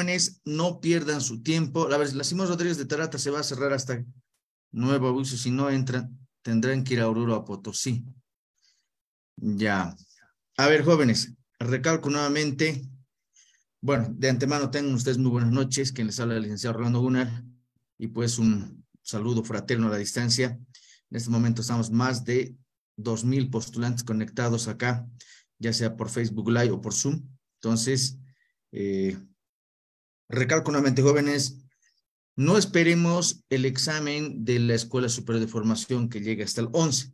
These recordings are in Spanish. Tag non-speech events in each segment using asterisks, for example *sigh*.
jóvenes no pierdan su tiempo. La verdad, la Simón Rodríguez de Tarata se va a cerrar hasta nuevo aviso. Si no entran, tendrán que ir a Oruro a Potosí. Ya. A ver, jóvenes, recalco nuevamente. Bueno, de antemano tengan ustedes muy buenas noches. Quien les habla el licenciado Rolando Gunnar. Y pues un saludo fraterno a la distancia. En este momento estamos más de dos mil postulantes conectados acá, ya sea por Facebook Live o por Zoom. Entonces, eh, recalco nuevamente, jóvenes, no esperemos el examen de la Escuela Superior de Formación que llega hasta el 11.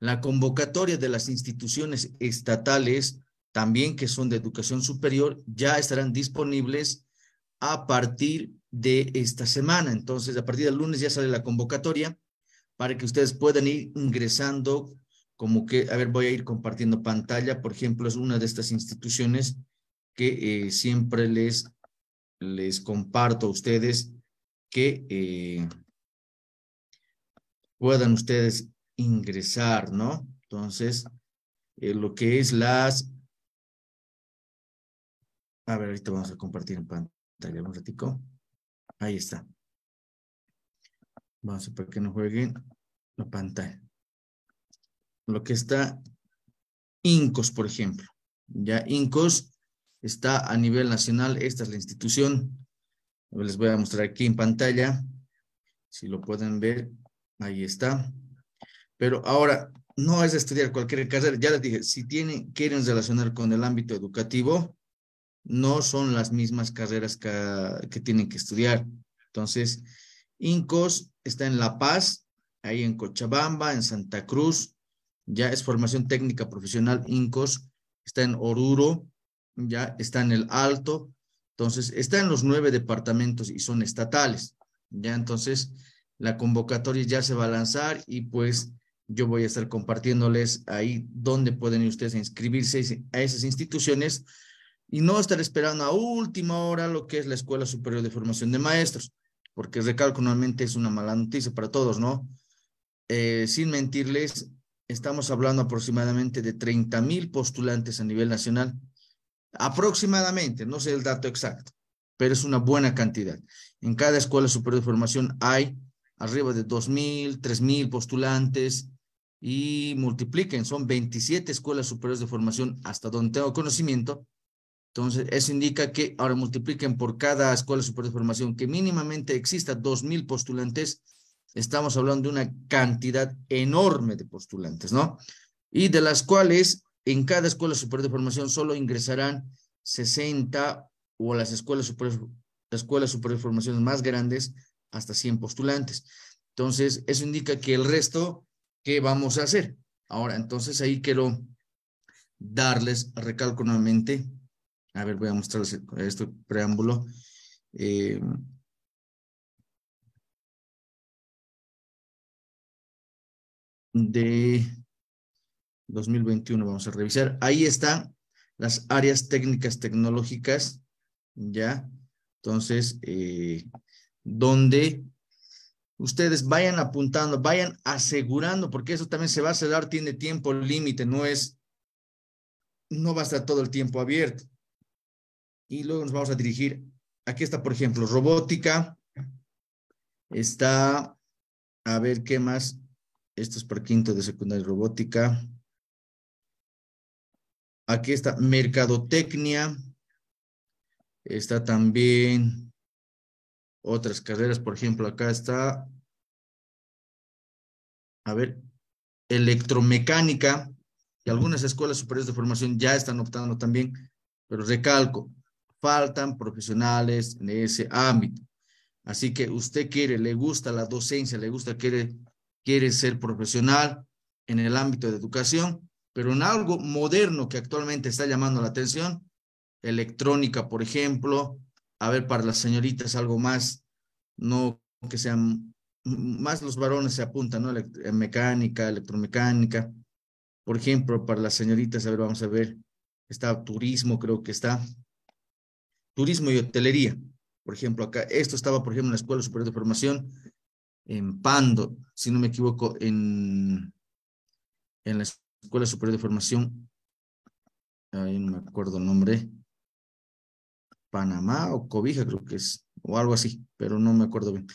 La convocatoria de las instituciones estatales, también que son de educación superior, ya estarán disponibles a partir de esta semana. Entonces, a partir del lunes ya sale la convocatoria para que ustedes puedan ir ingresando, como que, a ver, voy a ir compartiendo pantalla. Por ejemplo, es una de estas instituciones que eh, siempre les les comparto a ustedes que eh, puedan ustedes ingresar, ¿no? Entonces, eh, lo que es las... A ver, ahorita vamos a compartir en pantalla un ratico. Ahí está. Vamos a para que no jueguen la pantalla. Lo que está Incos, por ejemplo. Ya Incos está a nivel nacional. Esta es la institución. Les voy a mostrar aquí en pantalla, si lo pueden ver, ahí está. Pero ahora, no es estudiar cualquier carrera, ya les dije, si tienen, quieren relacionar con el ámbito educativo, no son las mismas carreras que, que tienen que estudiar. Entonces, INCOS está en La Paz, ahí en Cochabamba, en Santa Cruz, ya es formación técnica profesional INCOS, está en Oruro, ya está en el Alto, entonces está en los nueve departamentos y son estatales, ya entonces la convocatoria ya se va a lanzar y pues yo voy a estar compartiéndoles ahí donde pueden ustedes inscribirse a esas instituciones y no estar esperando a última hora lo que es la Escuela Superior de Formación de Maestros, porque recalco nuevamente es una mala noticia para todos, ¿no? Eh, sin mentirles, estamos hablando aproximadamente de 30 mil postulantes a nivel nacional Aproximadamente, no sé el dato exacto, pero es una buena cantidad. En cada escuela superior de formación hay arriba de 2.000, 3.000 postulantes y multipliquen, son 27 escuelas superiores de formación hasta donde tengo conocimiento. Entonces, eso indica que ahora multipliquen por cada escuela superior de formación que mínimamente exista 2.000 postulantes. Estamos hablando de una cantidad enorme de postulantes, ¿no? Y de las cuales en cada escuela superior de formación solo ingresarán 60 o las escuelas superiores, escuelas de formación más grandes hasta 100 postulantes. Entonces, eso indica que el resto, ¿qué vamos a hacer? Ahora, entonces ahí quiero darles, recalco nuevamente, a ver, voy a mostrarles este preámbulo. Eh, de 2021 vamos a revisar. Ahí están las áreas técnicas tecnológicas, ¿ya? Entonces, eh, donde ustedes vayan apuntando, vayan asegurando, porque eso también se va a cerrar, tiene tiempo límite, no es, no va a estar todo el tiempo abierto. Y luego nos vamos a dirigir, aquí está, por ejemplo, robótica, está, a ver, ¿qué más? Esto es por quinto de secundaria robótica. Aquí está mercadotecnia. Está también otras carreras, por ejemplo, acá está, a ver, electromecánica, y algunas escuelas superiores de formación ya están optando también, pero recalco, faltan profesionales en ese ámbito. Así que usted quiere, le gusta la docencia, le gusta, quiere, quiere ser profesional en el ámbito de educación, pero en algo moderno que actualmente está llamando la atención, electrónica, por ejemplo, a ver, para las señoritas algo más, no que sean, más los varones se apuntan, ¿no? Eh, mecánica, electromecánica, por ejemplo, para las señoritas, a ver, vamos a ver, está turismo, creo que está, turismo y hotelería, por ejemplo, acá, esto estaba, por ejemplo, en la Escuela Superior de Formación, en Pando, si no me equivoco, en, en la Escuela Superior de Formación, ahí no me acuerdo el nombre, Panamá o Cobija creo que es, o algo así, pero no me acuerdo bien.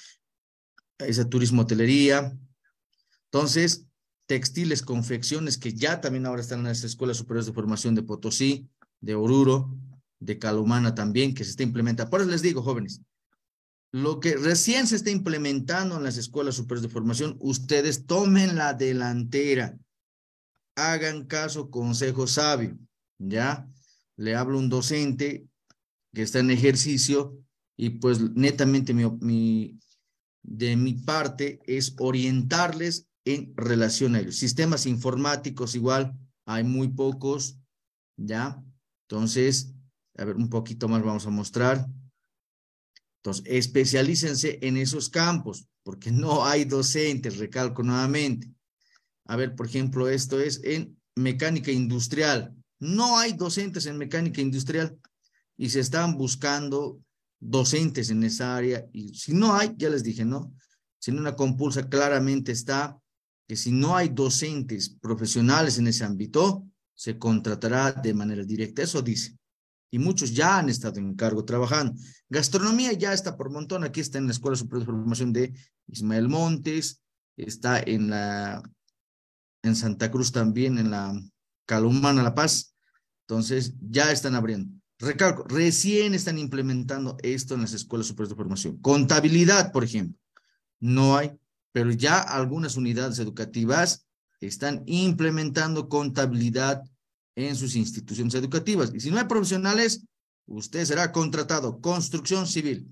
Esa turismo hotelería. Entonces, textiles, confecciones, que ya también ahora están en las escuelas superiores de formación de Potosí, de Oruro, de Calumana también, que se está implementando. Por eso les digo, jóvenes, lo que recién se está implementando en las escuelas superiores de formación, ustedes tomen la delantera hagan caso, consejo sabio, ¿ya? Le hablo a un docente que está en ejercicio y pues netamente mi, de mi parte es orientarles en relación a ellos. Sistemas informáticos igual, hay muy pocos, ¿ya? Entonces, a ver, un poquito más vamos a mostrar. Entonces, especialícense en esos campos, porque *laughs* no hay docentes, recalco nuevamente. A ver, por ejemplo, esto es en mecánica industrial. No hay docentes en mecánica industrial y se están buscando docentes en esa área. Y si no hay, ya les dije, ¿no? Si Sin una compulsa claramente está que si no hay docentes profesionales en ese ámbito, se contratará de manera directa. Eso dice. Y muchos ya han estado en cargo trabajando. Gastronomía ya está por montón. Aquí está en la Escuela Superior de Formación de Ismael Montes, está en la en Santa Cruz también, en la Calumana, La Paz. Entonces, ya están abriendo. Recalco, recién están implementando esto en las escuelas superiores de formación. Contabilidad, por ejemplo, no hay, pero ya algunas unidades educativas están implementando contabilidad en sus instituciones educativas. Y si no hay profesionales, usted será contratado. Construcción civil.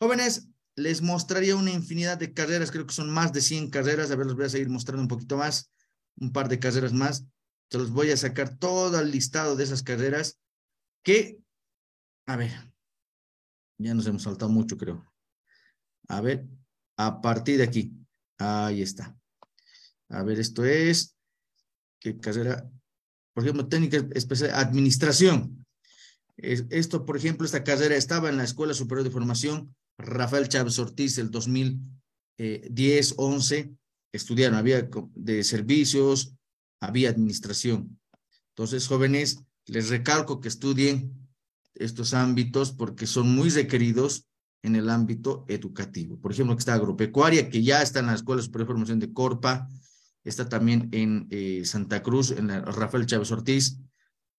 Jóvenes, les mostraría una infinidad de carreras, creo que son más de 100 carreras, a ver, les voy a seguir mostrando un poquito más un par de carreras más. Te los voy a sacar todo el listado de esas carreras que, a ver, ya nos hemos saltado mucho, creo. A ver, a partir de aquí, ahí está. A ver, esto es, ¿qué carrera? Por ejemplo, técnica especial, administración. Esto, por ejemplo, esta carrera estaba en la Escuela Superior de Formación Rafael Chávez Ortiz el 2010-11 estudiaron, había de servicios, había administración. Entonces, jóvenes, les recalco que estudien estos ámbitos porque son muy requeridos en el ámbito educativo. Por ejemplo, que está agropecuaria, que ya está en la Escuela Superior de Formación de Corpa, está también en eh, Santa Cruz, en Rafael Chávez Ortiz,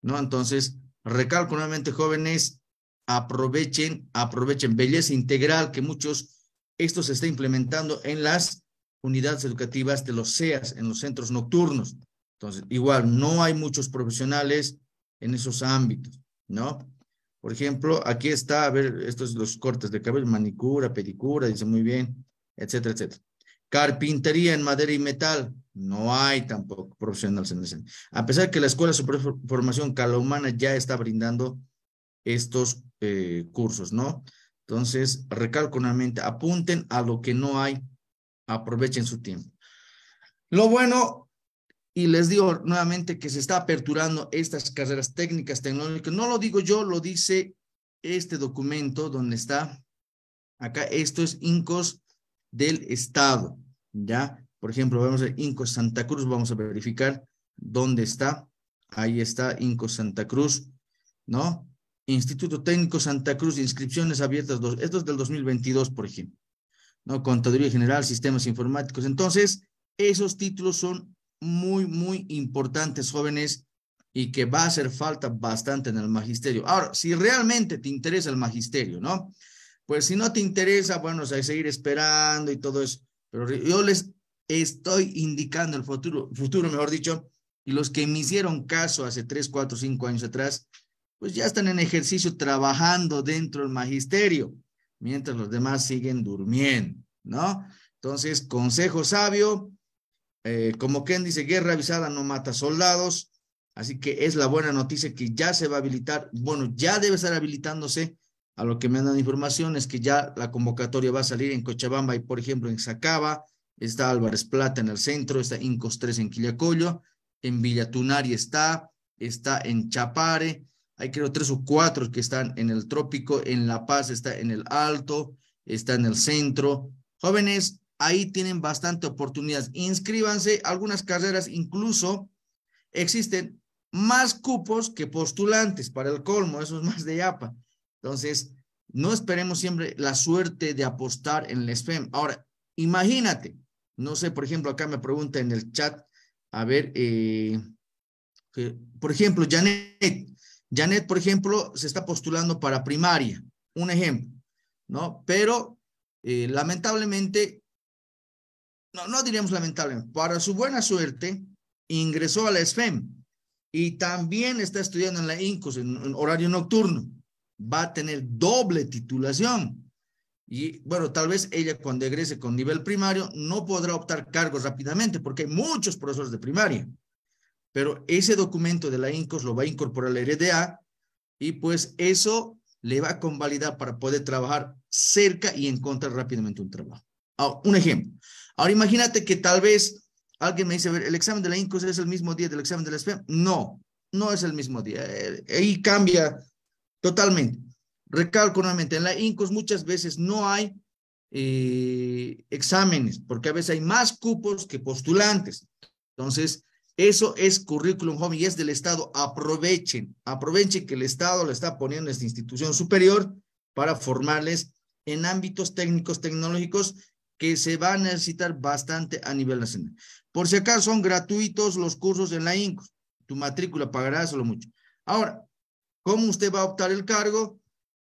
¿no? Entonces, recalco nuevamente, jóvenes, aprovechen, aprovechen belleza integral que muchos, esto se está implementando en las unidades educativas de los CEAS en los centros nocturnos. Entonces, igual, no hay muchos profesionales en esos ámbitos, ¿no? Por ejemplo, aquí está, a ver, estos los cortes de cabello, manicura, pedicura, dice muy bien, etcétera, etcétera. Carpintería en madera y metal, no hay tampoco profesionales en ese. A pesar que la Escuela Superior de Formación Calahumana ya está brindando estos eh, cursos, ¿no? Entonces, recalco nuevamente, apunten a lo que no hay aprovechen su tiempo. Lo bueno, y les digo nuevamente que se está aperturando estas carreras técnicas tecnológicas, no lo digo yo, lo dice este documento donde está acá, esto es INCOS del Estado, ¿ya? Por ejemplo, vamos a ver INCOS Santa Cruz, vamos a verificar dónde está, ahí está INCOS Santa Cruz, ¿no? Instituto Técnico Santa Cruz, inscripciones abiertas, esto es del 2022, por ejemplo. ¿no? Contaduría General, Sistemas Informáticos. Entonces, esos títulos son muy, muy importantes, jóvenes, y que va a hacer falta bastante en el magisterio. Ahora, si realmente te interesa el magisterio, ¿no? Pues si no te interesa, bueno, o sea, seguir esperando y todo eso. Pero yo les estoy indicando el futuro, futuro, mejor dicho, y los que me hicieron caso hace tres, cuatro, cinco años atrás, pues ya están en ejercicio trabajando dentro del magisterio mientras los demás siguen durmiendo, ¿no? Entonces, consejo sabio, eh, como Ken dice, guerra avisada no mata soldados, así que es la buena noticia que ya se va a habilitar, bueno, ya debe estar habilitándose, a lo que me dan información es que ya la convocatoria va a salir en Cochabamba y, por ejemplo, en Sacaba, está Álvarez Plata en el centro, está Incos 3 en Quillacollo, en Villatunari está, está en Chapare, hay creo tres o cuatro que están en el trópico, en La Paz está en el alto, está en el centro. Jóvenes, ahí tienen bastante oportunidades. Inscríbanse, algunas carreras incluso existen más cupos que postulantes para el colmo, eso es más de yapa. Entonces, no esperemos siempre la suerte de apostar en el Sfem. Ahora, imagínate, no sé, por ejemplo, acá me pregunta en el chat, a ver, eh, por ejemplo, Janet, Janet, por ejemplo, se está postulando para primaria, un ejemplo, ¿no? Pero eh, lamentablemente, no, no diríamos lamentablemente, para su buena suerte, ingresó a la SFEM y también está estudiando en la INCUS en, en horario nocturno. Va a tener doble titulación. Y bueno, tal vez ella cuando egrese con nivel primario no podrá optar cargos rápidamente porque hay muchos profesores de primaria pero ese documento de la INCOS lo va a incorporar la RDA y pues eso le va a convalidar para poder trabajar cerca y encontrar rápidamente un trabajo. un ejemplo. Ahora imagínate que tal vez alguien me dice, a ver, el examen de la INCOS es el mismo día del examen de la SPEM. No, no es el mismo día. Eh, ahí cambia totalmente. Recalco nuevamente, en la INCOS muchas veces no hay eh, exámenes, porque a veces hay más cupos que postulantes. Entonces, eso es currículum home y es del Estado. Aprovechen, aprovechen que el Estado le está poniendo esta institución superior para formarles en ámbitos técnicos, tecnológicos que se va a necesitar bastante a nivel nacional. Por si acaso son gratuitos los cursos en la INCO. Tu matrícula pagará solo mucho. Ahora, ¿cómo usted va a optar el cargo?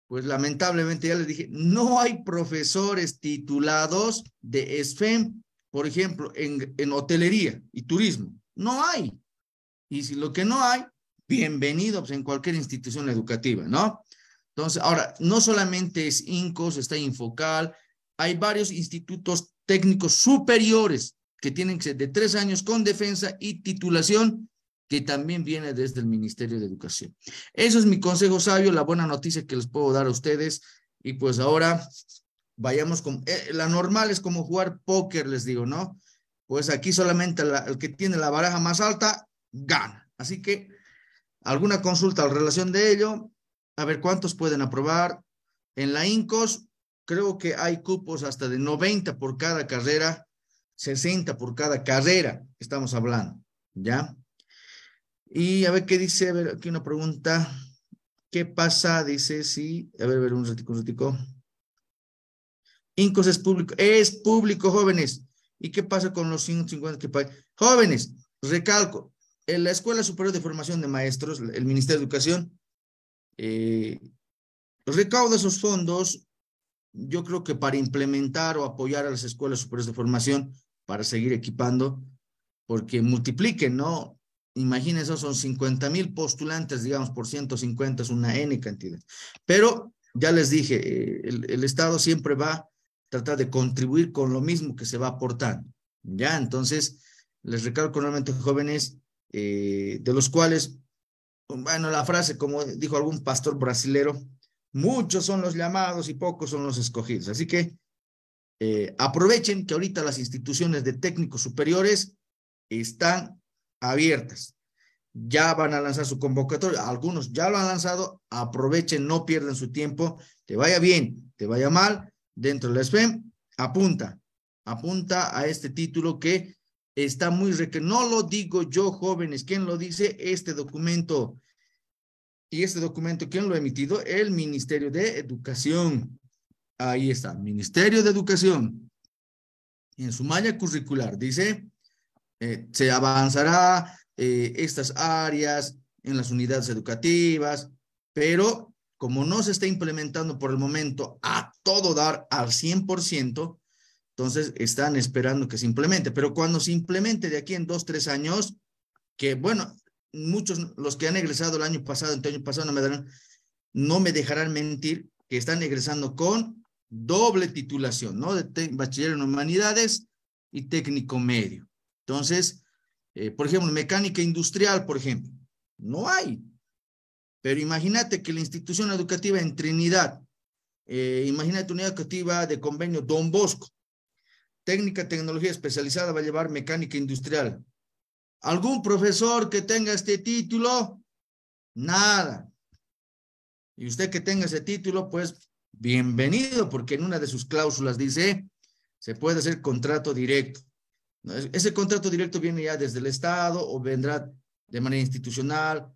Pues lamentablemente ya les dije, no hay profesores titulados de SFEM, por ejemplo, en hotelería y turismo. No hay. Y si lo que no hay, bienvenido pues, en cualquier institución educativa, ¿no? Entonces, ahora, no solamente es INCOS, está Infocal, hay varios institutos técnicos superiores que tienen que ser de tres años con defensa y titulación, que también viene desde el Ministerio de Educación. Eso es mi consejo sabio, la buena noticia que les puedo dar a ustedes. Y pues ahora vayamos con, eh, la normal es como jugar póker, les digo, ¿no? pues aquí solamente el que tiene la baraja más alta gana. Así que alguna consulta en relación de ello, a ver cuántos pueden aprobar. En la INCOS creo que hay cupos hasta de 90 por cada carrera, 60 por cada carrera, estamos hablando, ¿ya? Y a ver qué dice, a ver, aquí una pregunta. ¿Qué pasa? Dice, sí, a ver, ver, un ratico, un ratico. INCOS es público, es público, jóvenes. ¿Y qué pasa con los 150 que Jóvenes, recalco, en la Escuela Superior de Formación de Maestros, el Ministerio de Educación, eh, recauda esos fondos, yo creo que para implementar o apoyar a las escuelas superiores de formación, para seguir equipando, porque multipliquen, ¿no? Imagínense, son 50 mil postulantes, digamos, por 150 es una N cantidad. Pero ya les dije, eh, el Estado siempre va tratar de contribuir con lo mismo que se va aportando. Ya, entonces, les recalco nuevamente, jóvenes, eh, de los cuales, bueno, la frase, como dijo algún pastor brasilero, muchos son los llamados y pocos son los escogidos. Así que eh, aprovechen que ahorita las instituciones de técnicos superiores están abiertas. Ya van a lanzar su convocatoria, algunos ya lo han lanzado, aprovechen, no pierdan su tiempo, te vaya bien, te vaya mal, dentro de la SPEM, apunta, apunta a este título que está muy requerido. No lo digo yo, jóvenes, ¿quién lo dice? Este documento. Y este documento, ¿quién lo ha emitido? El Ministerio de Educación. Ahí está, Ministerio de Educación. En su malla curricular dice, eh, se avanzará eh, estas áreas en las unidades educativas, pero como no se está implementando por el momento a ah, todo dar al 100%, entonces están esperando que se Pero cuando simplemente de aquí en dos, tres años, que bueno, muchos, los que han egresado el año pasado, el año pasado no me, darán, no me dejarán mentir, que están egresando con doble titulación, ¿no? De bachiller en humanidades y técnico medio. Entonces, eh, por ejemplo, mecánica industrial, por ejemplo, no hay. Pero imagínate que la institución educativa en Trinidad eh, imagínate unidad educativa de convenio Don Bosco. Técnica, tecnología especializada va a llevar mecánica industrial. ¿Algún profesor que tenga este título? Nada. Y usted que tenga ese título, pues bienvenido, porque en una de sus cláusulas dice, se puede hacer contrato directo. Ese contrato directo viene ya desde el Estado o vendrá de manera institucional,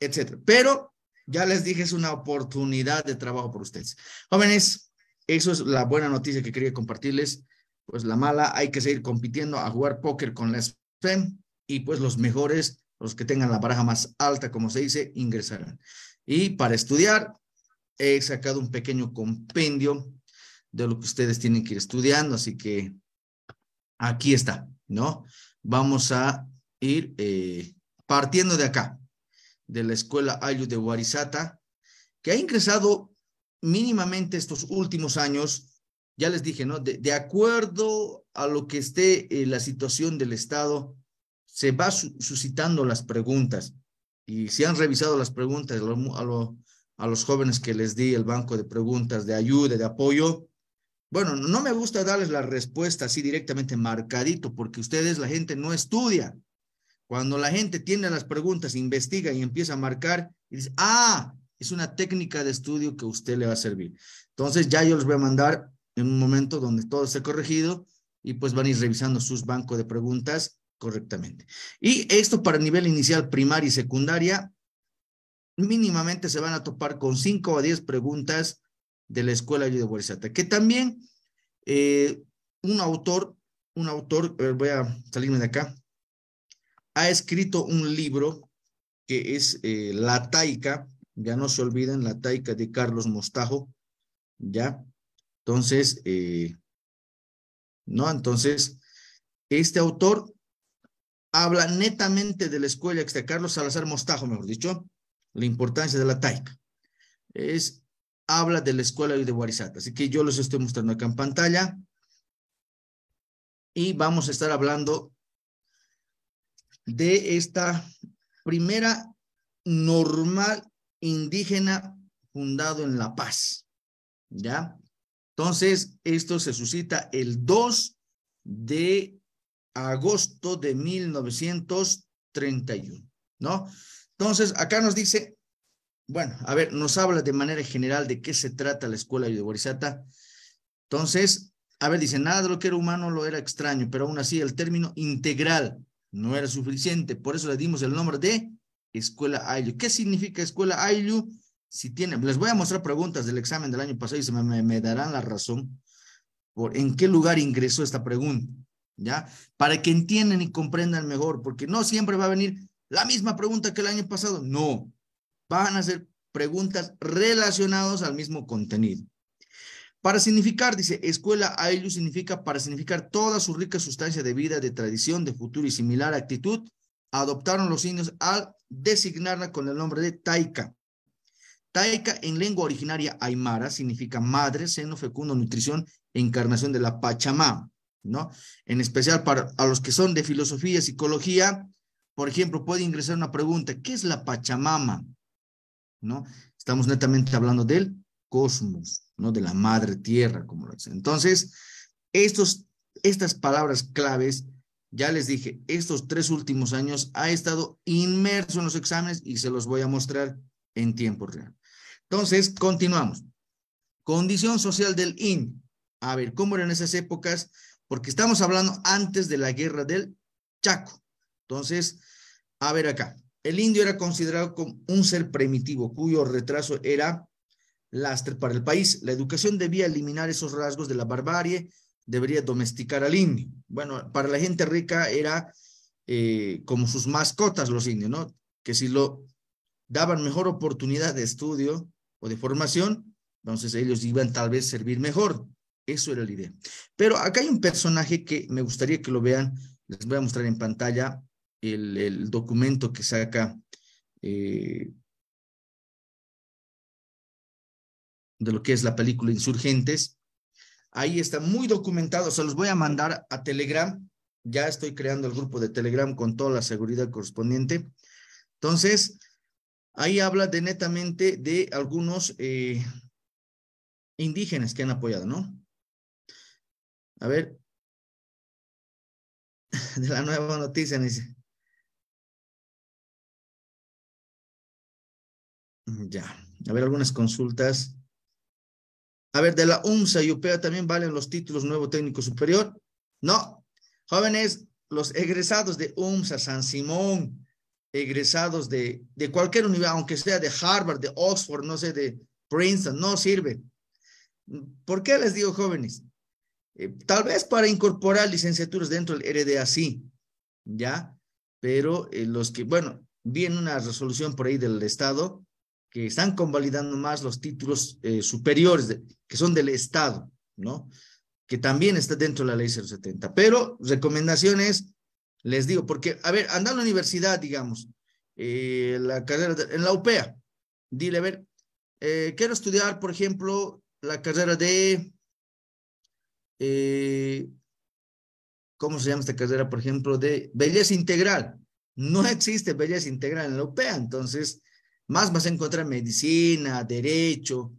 etcétera. Pero ya les dije, es una oportunidad de trabajo por ustedes. Jóvenes, eso es la buena noticia que quería compartirles. Pues la mala, hay que seguir compitiendo a jugar póker con la FEM y pues los mejores, los que tengan la baraja más alta, como se dice, ingresarán. Y para estudiar, he sacado un pequeño compendio de lo que ustedes tienen que ir estudiando, así que aquí está, ¿no? Vamos a ir eh, partiendo de acá de la Escuela Ayu de Huarizata, que ha ingresado mínimamente estos últimos años, ya les dije, ¿no? De, acuerdo a lo que esté eh, la situación del Estado, se va suscitando las preguntas. Y si han revisado las preguntas a, los jóvenes que les di el banco de preguntas de ayuda, de apoyo, bueno, no me gusta darles la respuesta así directamente marcadito, porque ustedes, la gente, no estudia. Cuando la gente tiene las preguntas, investiga y empieza a marcar y dice, ah, es una técnica de estudio que a usted le va a servir. Entonces ya yo les voy a mandar en un momento donde todo esté corregido y pues van a ir revisando sus bancos de preguntas correctamente. Y esto para nivel inicial, primaria y secundaria, mínimamente se van a topar con 5 o 10 preguntas de la escuela de Borisata, que también eh, un autor, un autor, eh, voy a salirme de acá, ha escrito un libro que es eh, La Taica, ya no se olviden, La Taica de Carlos Mostajo, ¿ya? Entonces, eh, ¿no? Entonces, este autor habla netamente de la escuela está Carlos Salazar Mostajo, mejor dicho, la importancia de la taica. Es, habla de la escuela de Guarizata. Así que yo los estoy mostrando acá en pantalla. Y vamos a estar hablando de esta primera normal indígena fundado en La Paz. ¿Ya? Entonces, esto se suscita el 2 de agosto de 1931, ¿no? Entonces, acá nos dice, bueno, a ver, nos habla de manera general de qué se trata la escuela de Borisata. Entonces, a ver, dice, nada de lo que era humano lo era extraño, pero aún así el término integral no era suficiente. Por eso le dimos el nombre de Escuela ILU. ¿Qué significa Escuela ILU? Si tienen, les voy a mostrar preguntas del examen del año pasado y se me, darán la razón por en qué lugar ingresó esta pregunta, ¿ya? Para que entiendan y comprendan mejor, porque no siempre va a venir la misma pregunta que el año pasado. No, van a ser preguntas relacionadas al mismo contenido. Para significar, dice, escuela Ailu significa para significar toda su rica sustancia de vida, de tradición, de futuro y similar actitud, adoptaron los indios al designarla con el nombre de Taika. Taika en lengua originaria aymara significa madre, seno, fecundo, nutrición encarnación de la Pachamama, ¿no? En especial para a los que son de filosofía, psicología, por ejemplo, puede ingresar una pregunta, ¿qué es la Pachamama? ¿No? Estamos netamente hablando del cosmos, ¿no? De la madre tierra, como lo dicen. Entonces, estos, estas palabras claves, ya les dije, estos tres últimos años ha estado inmerso en los exámenes y se los voy a mostrar en tiempo real. Entonces, continuamos. Condición social del IN. A ver, ¿cómo eran esas épocas? Porque estamos hablando antes de la guerra del Chaco. Entonces, a ver acá. El indio era considerado como un ser primitivo, cuyo retraso era lastre para el país. La educación debía eliminar esos rasgos de la barbarie, debería domesticar al indio. Bueno, para la gente rica era eh, como sus mascotas los indios, ¿no? Que si lo daban mejor oportunidad de estudio o de formación, entonces ellos iban tal vez a servir mejor. Eso era la idea. Pero acá hay un personaje que me gustaría que lo vean. Les voy a mostrar en pantalla el, documento que saca eh, de lo que es la película Insurgentes. Ahí está muy documentado, se los voy a mandar a Telegram. Ya estoy creando el grupo de Telegram con toda la seguridad correspondiente. Entonces, ahí habla de netamente de algunos eh, indígenas que han apoyado, ¿no? A ver, *laughs* de la nueva noticia, dice. Ya, a ver algunas consultas. A ver, de la UMSA y UPEA también valen los títulos nuevo técnico superior. No. Jóvenes, los egresados de UMSA, San Simón, egresados de, de cualquier universidad, aunque sea de Harvard, de Oxford, no sé, de Princeton, no sirve. ¿Por qué les digo jóvenes? Eh, tal vez para incorporar licenciaturas dentro del RDA, sí, ¿ya? Pero eh, los que, bueno, viene una resolución por ahí del Estado que están convalidando más los títulos eh, superiores, que son del Estado, ¿no? Que también está dentro de la ley 070. Pero recomendaciones, les digo, porque, a ver, anda a la universidad, digamos, eh, la carrera, en la UPEA, dile, a ver, eh, quiero estudiar, por ejemplo, la carrera de, ¿cómo se llama esta carrera? Por ejemplo, de belleza integral. No existe belleza integral en la UPEA, entonces más vas a encontrar medicina, derecho,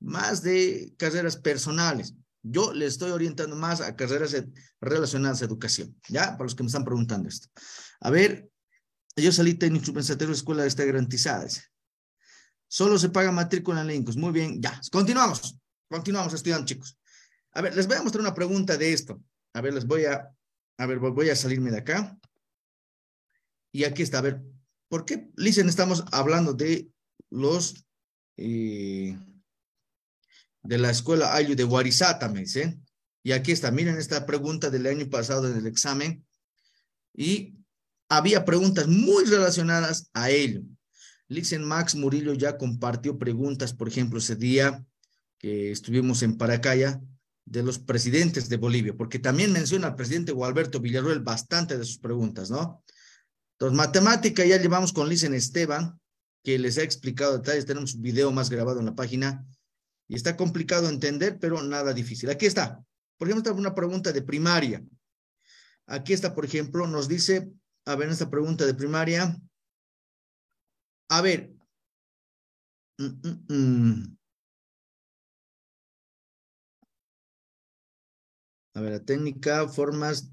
más de carreras personales. Yo le estoy orientando más a carreras relacionadas a educación, ¿ya? Para los que me están preguntando esto. A ver, yo salí técnico de escuela está garantizada. Solo se paga matrícula en Lincos. Muy bien, ya. Continuamos. Continuamos estudiando, chicos. A ver, les voy a mostrar una pregunta de esto. A ver, les voy a, a ver, voy a salirme de acá. Y aquí está, a ver, ¿Por qué, estamos hablando de los eh, de la escuela Ayu de Guarizata, me Y aquí está, miren esta pregunta del año pasado en el examen. Y había preguntas muy relacionadas a ello. Licen Max Murillo ya compartió preguntas, por ejemplo, ese día que estuvimos en Paracaya, de los presidentes de Bolivia, porque también menciona al presidente Gualberto Villarruel bastante de sus preguntas, ¿no? Entonces, matemática ya llevamos con en Esteban, que les ha explicado detalles. Tenemos un video más grabado en la página y está complicado entender, pero nada difícil. Aquí está. Por ejemplo, está una pregunta de primaria. Aquí está, por ejemplo, nos dice, a ver, esta pregunta de primaria. A ver. Mm, mm, mm. A ver, la técnica, formas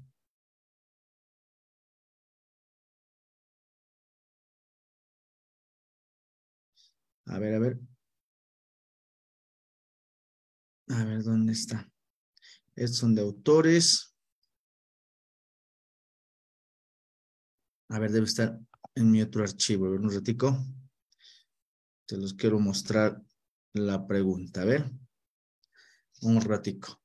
A ver, a ver. A ver, ¿dónde está? Estos son de autores. A ver, debe estar en mi otro archivo. A ver, un ratico. Te los quiero mostrar la pregunta. A ver. Un ratico.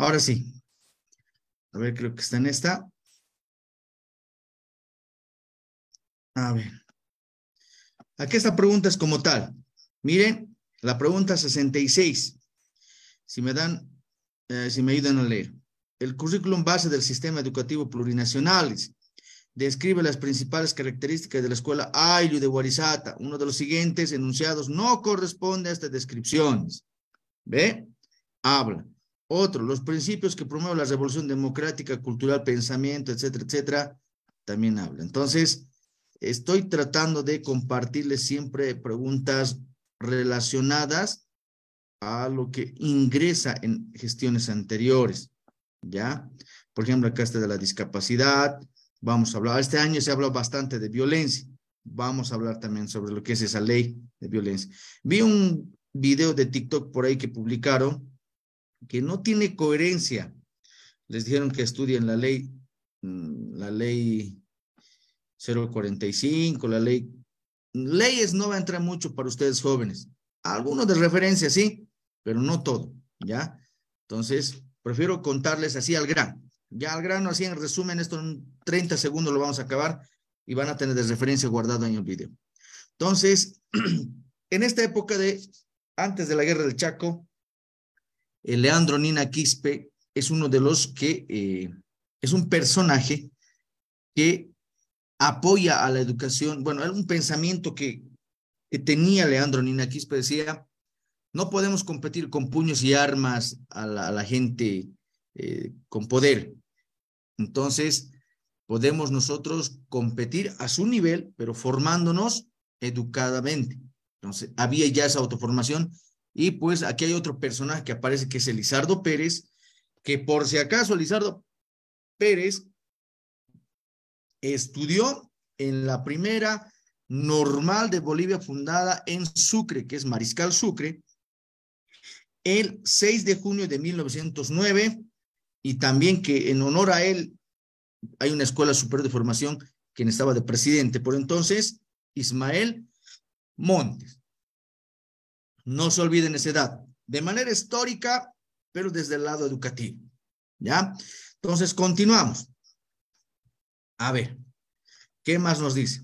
Ahora sí. A ver, creo que está en esta. A ver. Aquí esta pregunta es como tal. Miren, la pregunta 66. Si me dan, eh, si me ayudan a leer. El currículum base del sistema educativo plurinacional describe las principales características de la escuela Ayllu de Guarizata. Uno de los siguientes enunciados no corresponde a estas descripciones. ¿Ve? Habla otro, los principios que promueve la revolución democrática, cultural, pensamiento, etcétera, etcétera, también habla. Entonces, estoy tratando de compartirles siempre preguntas relacionadas a lo que ingresa en gestiones anteriores, ¿ya? Por ejemplo, acá está de la discapacidad, vamos a hablar, este año se habla bastante de violencia, vamos a hablar también sobre lo que es esa ley de violencia. Vi un video de TikTok por ahí que publicaron que no tiene coherencia. Les dijeron que estudien la ley, mm, la ley 045, la ley... Leyes no va a entrar mucho para ustedes jóvenes. Algunos de referencia, sí, pero no todo, ¿ya? Entonces, prefiero contarles así al gran, Ya al grano, así en resumen, esto en 30 segundos lo vamos a acabar y van a tener de referencia guardado en el video. Entonces, *clears throat* en esta época de antes de la guerra del Chaco, eh, Leandro Nina Quispe es uno de los que eh, es un personaje que apoya a la educación. Bueno, era un pensamiento que, tenía Leandro Nina Quispe, decía, no podemos competir con puños y armas a la, gente eh, con poder. Entonces, podemos nosotros competir a su nivel, pero formándonos educadamente. Entonces, había ya esa autoformación y pues aquí hay otro personaje que aparece que es Elizardo Pérez, que por si acaso Elizardo Pérez estudió en la primera normal de Bolivia fundada en Sucre, que es Mariscal Sucre, el 6 de junio de 1909 y también que en honor a él hay una escuela superior de formación quien estaba de presidente por entonces, Ismael Montes. No se olviden esa edad. De manera histórica, pero desde el lado educativo. ¿Ya? Entonces, continuamos. A ver, ¿qué más nos dice?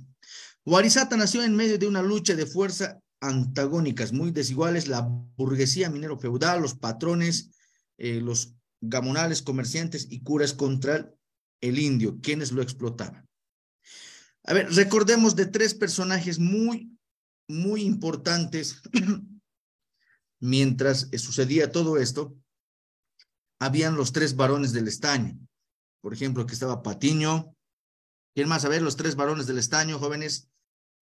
Guarizata nació en medio de una lucha de fuerza antagónicas muy desiguales, la burguesía minero feudal, los patrones, eh, los gamonales, comerciantes y curas contra el indio, quienes lo explotaban. A ver, recordemos de tres personajes muy, muy importantes *clears throat* mientras eh, sucedía todo esto, habían los tres varones del estaño. Por ejemplo, que estaba Patiño. ¿Quién más? A ver, los tres varones del estaño, jóvenes.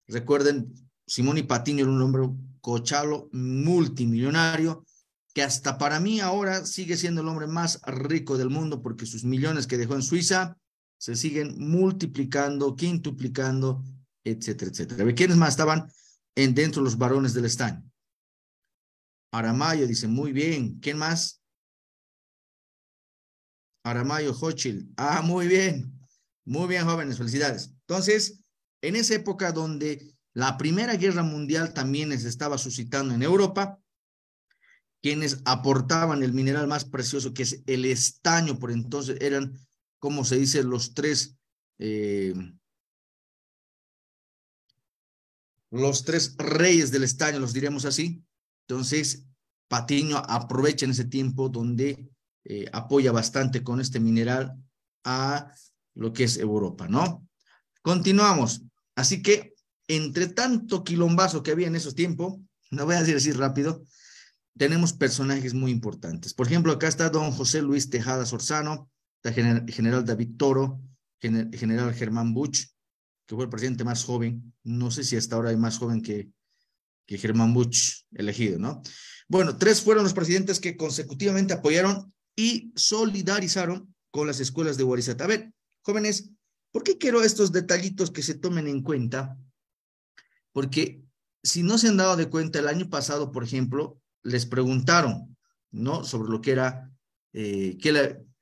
Recuerden, Simón y Patiño era un hombre cochalo multimillonario, que hasta para mí ahora sigue siendo el hombre más rico del mundo porque sus millones que dejó en Suiza se siguen multiplicando, quintuplicando, etcétera, etcétera. ¿Quiénes más estaban en dentro los varones del estaño? Aramayo dice, muy bien. ¿Quién más? Aramayo Hochil. Ah, muy bien. Muy bien, jóvenes, felicidades. Entonces, en esa época donde la Primera Guerra Mundial también se estaba suscitando en Europa, quienes aportaban el mineral más precioso, que es el estaño, por entonces eran, como se dice, los tres, eh, los tres reyes del estaño, los diremos así, entonces, Patiño aprovecha en ese tiempo donde eh, apoya bastante con este mineral a lo que es Europa, ¿no? Continuamos. Así que, entre tanto quilombazo que había en esos tiempos, no voy a decir así rápido, tenemos personajes muy importantes. Por ejemplo, acá está don José Luis Tejada Sorzano, general David Toro, general Germán Buch, que fue el presidente más joven. No sé si hasta ahora hay más joven que, que Germán Buch elegido, ¿no? Bueno, tres fueron los presidentes que consecutivamente apoyaron y solidarizaron con las escuelas de Guarizate. A ver, jóvenes, ¿por qué quiero estos detallitos que se tomen en cuenta? Porque si no se han dado de cuenta, el año pasado, por ejemplo, les preguntaron, ¿no? Sobre lo que era, eh,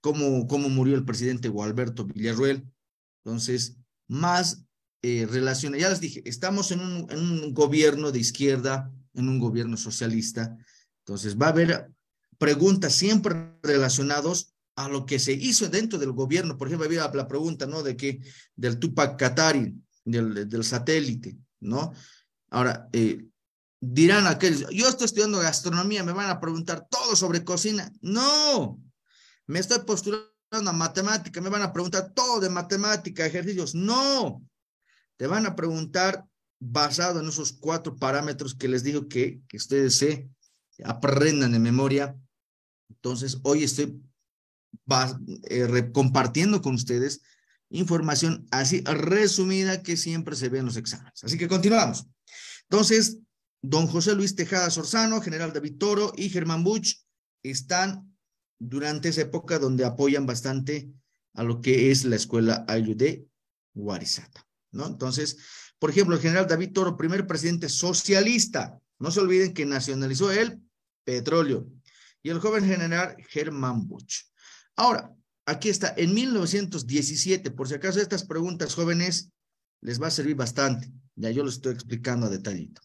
cómo, cómo murió el presidente Gualberto Villarruel. Entonces, más ya eh, les dije, estamos en un, gobierno de izquierda, en un gobierno socialista, entonces va a haber preguntas siempre relacionados a lo que se hizo dentro del gobierno. Por ejemplo, había la pregunta, ¿no? De que del Tupac Katari, del, satélite, ¿no? Ahora, eh, dirán aquellos, yo estoy estudiando gastronomía, me van a preguntar todo sobre cocina. No, me estoy postulando a matemática, me van a preguntar todo de matemática, ejercicios. No, te van a preguntar basado en esos cuatro parámetros que les digo que, que ustedes se aprendan de memoria. Entonces, hoy estoy eh, compartiendo con ustedes información así resumida que siempre se ve en los exámenes. Así que continuamos. Entonces, don José Luis Tejada Sorzano, general David Toro y Germán Buch están durante esa época donde apoyan bastante a lo que es la escuela Ayudé Guarizata. ¿no? Entonces, por ejemplo, el general David Toro, primer presidente socialista, no se olviden que nacionalizó el petróleo, y el joven general Germán Buch. Ahora, aquí está, en 1917, por si acaso estas preguntas jóvenes les va a servir bastante, ya yo lo estoy explicando a detallito.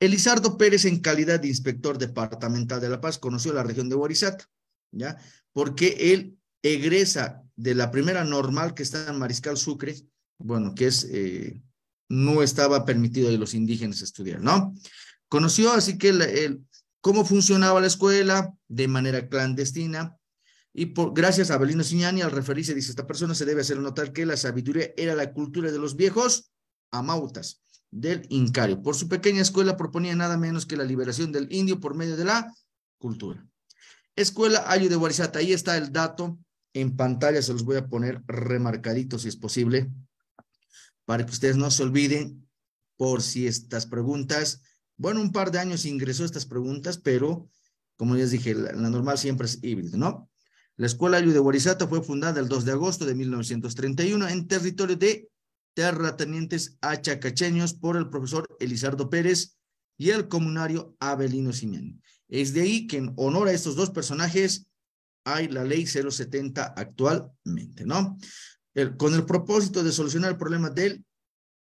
Elizardo Pérez, en calidad de inspector departamental de La Paz, conoció la región de Guarizata, ¿ya? Porque él egresa de la primera normal que está en Mariscal Sucre bueno, que es, eh, no estaba permitido de los indígenas estudiar, ¿no? Conoció así que cómo funcionaba la escuela de manera clandestina, y por, gracias a Abelino Signani, al referirse, dice, esta persona se debe hacer notar que la sabiduría era la cultura de los viejos amautas del Incario. Por su pequeña escuela proponía nada menos que la liberación del indio por medio de la cultura. Escuela Ayu de Guarizata, ahí está el dato. En pantalla se los voy a poner remarcaditos si es posible, para que ustedes no se olviden por si estas preguntas, bueno, un par de años ingresó estas preguntas, pero como les dije, la, normal siempre es híbrida, ¿no? La Escuela Ayu de Guarizato fue fundada el 2 de agosto de 1931 en territorio de terratenientes achacacheños por el profesor Elizardo Pérez y el comunario Abelino Simián. Es de ahí que en honor a estos dos personajes hay la ley 070 actualmente, ¿no? con el propósito de solucionar el problema del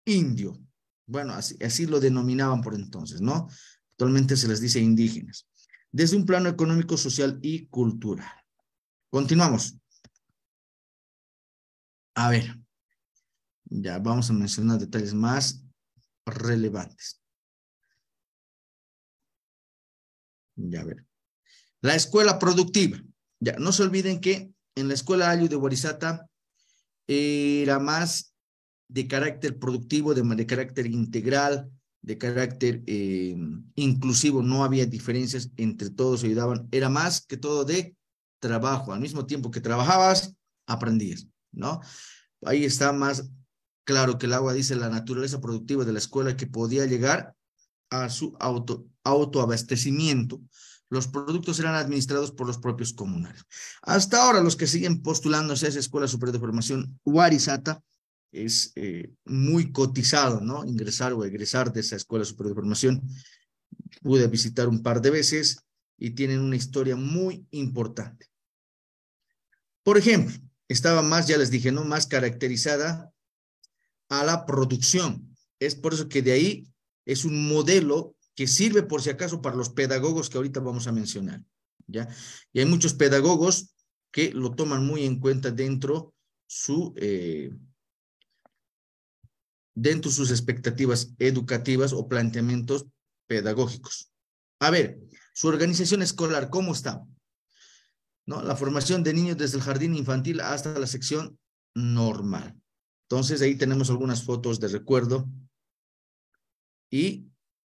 indio. Bueno, así, así lo denominaban por entonces, ¿no? Actualmente se les dice indígenas. Desde un plano económico, social y cultural. Continuamos. A ver, ya vamos a mencionar detalles más relevantes. Ya a ver. La escuela productiva. Ya, no se olviden que en la escuela Ayu de Borisata era más de carácter productivo, de, carácter integral, de carácter eh, inclusivo, no había diferencias entre todos, ayudaban, era más que todo de trabajo, al mismo tiempo que trabajabas, aprendías, ¿no? Ahí está más claro que el agua dice la naturaleza productiva de la escuela que podía llegar a su autoabastecimiento los productos serán administrados por los propios comunales. Hasta ahora, los que siguen postulándose a esa Escuela Superior de Formación Warisata, es eh, muy cotizado, ¿no? Ingresar o egresar de esa Escuela Superior de Formación. Pude visitar un par de veces y tienen una historia muy importante. Por ejemplo, estaba más, ya les dije, ¿no? Más caracterizada a la producción. Es por eso que de ahí es un modelo que sirve por si acaso para los pedagogos que ahorita vamos a mencionar, ¿ya? Y hay muchos pedagogos que lo toman muy en cuenta dentro su... Eh, dentro sus expectativas educativas o planteamientos pedagógicos. A ver, su organización escolar, ¿cómo está? ¿No? La formación de niños desde el jardín infantil hasta la sección normal. Entonces, ahí tenemos algunas fotos de recuerdo. Y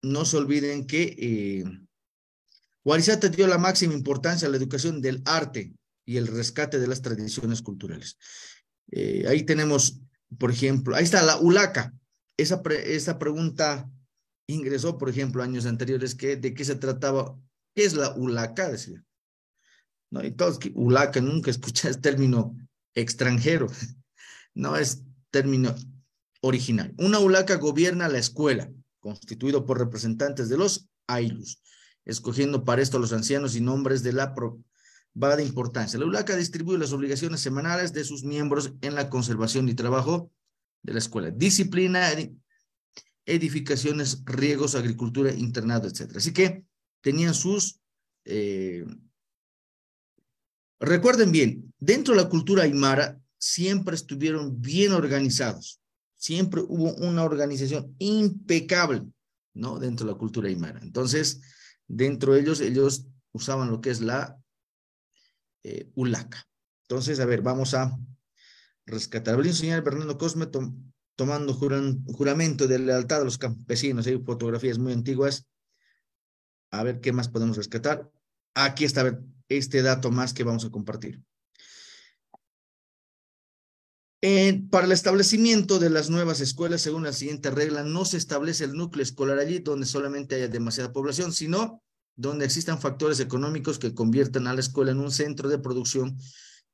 no se olviden que eh, dio la máxima importancia a la educación del arte y el rescate de las tradiciones culturales. Eh, ahí tenemos, por ejemplo, ahí está la ULACA. Esa, esa pregunta ingresó, por ejemplo, años anteriores, que, de qué se trataba, qué es la ULACA, ¿No? Y todos, que ULACA, nunca escuché término extranjero, no es término original. Una ULACA gobierna la escuela, constituido por representantes de los AILUS, escogiendo para esto a los ancianos y nombres de la probada importancia. La ULACA distribuye las obligaciones semanales de sus miembros en la conservación y trabajo de la escuela, disciplina, edificaciones, riegos, agricultura, internado, etcétera. Así que tenían sus... Eh, recuerden bien, dentro de la cultura aymara siempre estuvieron bien organizados siempre hubo una organización impecable, ¿no? Dentro de la cultura aymara. Entonces, dentro de ellos, ellos usaban lo que es la eh, ulaca. Entonces, a ver, vamos a rescatar. Voy a enseñar Bernardo Cosme tomando juramento de lealtad a los campesinos. Hay fotografías muy antiguas. A ver qué más podemos rescatar. Aquí está este dato más que vamos a compartir. Eh, para el establecimiento de las nuevas escuelas, según la siguiente regla, no se establece el núcleo escolar allí donde solamente haya demasiada población, sino donde existan factores económicos que conviertan a la escuela en un centro de producción.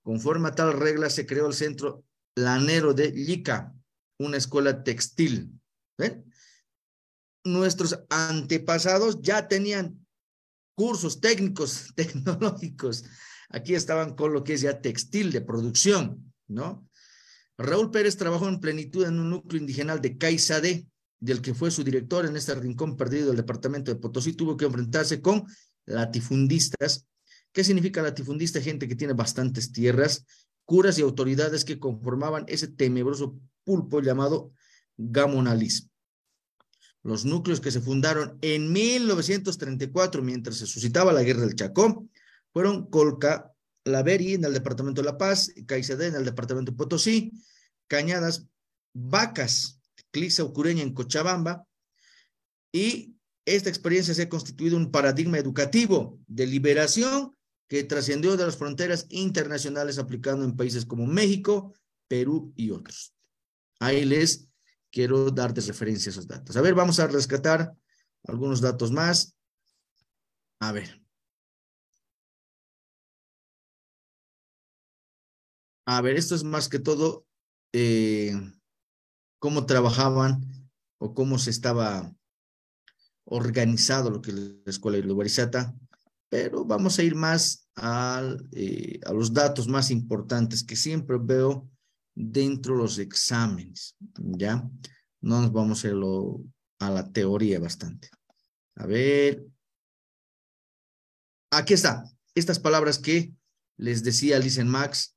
Conforme a tal regla, se creó el centro planero de Lica, una escuela textil. Nuestros antepasados ya tenían cursos técnicos, *laughs* tecnológicos. Aquí estaban con lo que es ya textil de producción, ¿no? Raúl Pérez trabajó en plenitud en un núcleo indigenal de kaisade del que fue su director en este rincón perdido del departamento de Potosí, tuvo que enfrentarse con latifundistas. ¿Qué significa latifundista? Gente que tiene bastantes tierras, curas y autoridades que conformaban ese temebroso pulpo llamado Gamonalis. Los núcleos que se fundaron en 1934, mientras se suscitaba la guerra del Chacón, fueron Colca, Laveri en el departamento de La Paz, Caicedo en el departamento de Potosí, Cañadas, Vacas, Clixa ocureña, en Cochabamba, y esta experiencia se ha constituido un paradigma educativo de liberación que trascendió de las fronteras internacionales aplicando en países como México, Perú y otros. Ahí les quiero dar de referencia a esos datos. A ver, vamos a rescatar algunos datos más. A ver. a ver, esto es más que todo eh, cómo trabajaban o cómo se estaba organizado lo que es la escuela Lubarizata. pero vamos a ir más eh, a los datos más importantes que siempre veo dentro de los exámenes, ¿ya? No nos vamos a, lo, a la teoría bastante. A ver, aquí está, estas palabras que les decía Lisen Max,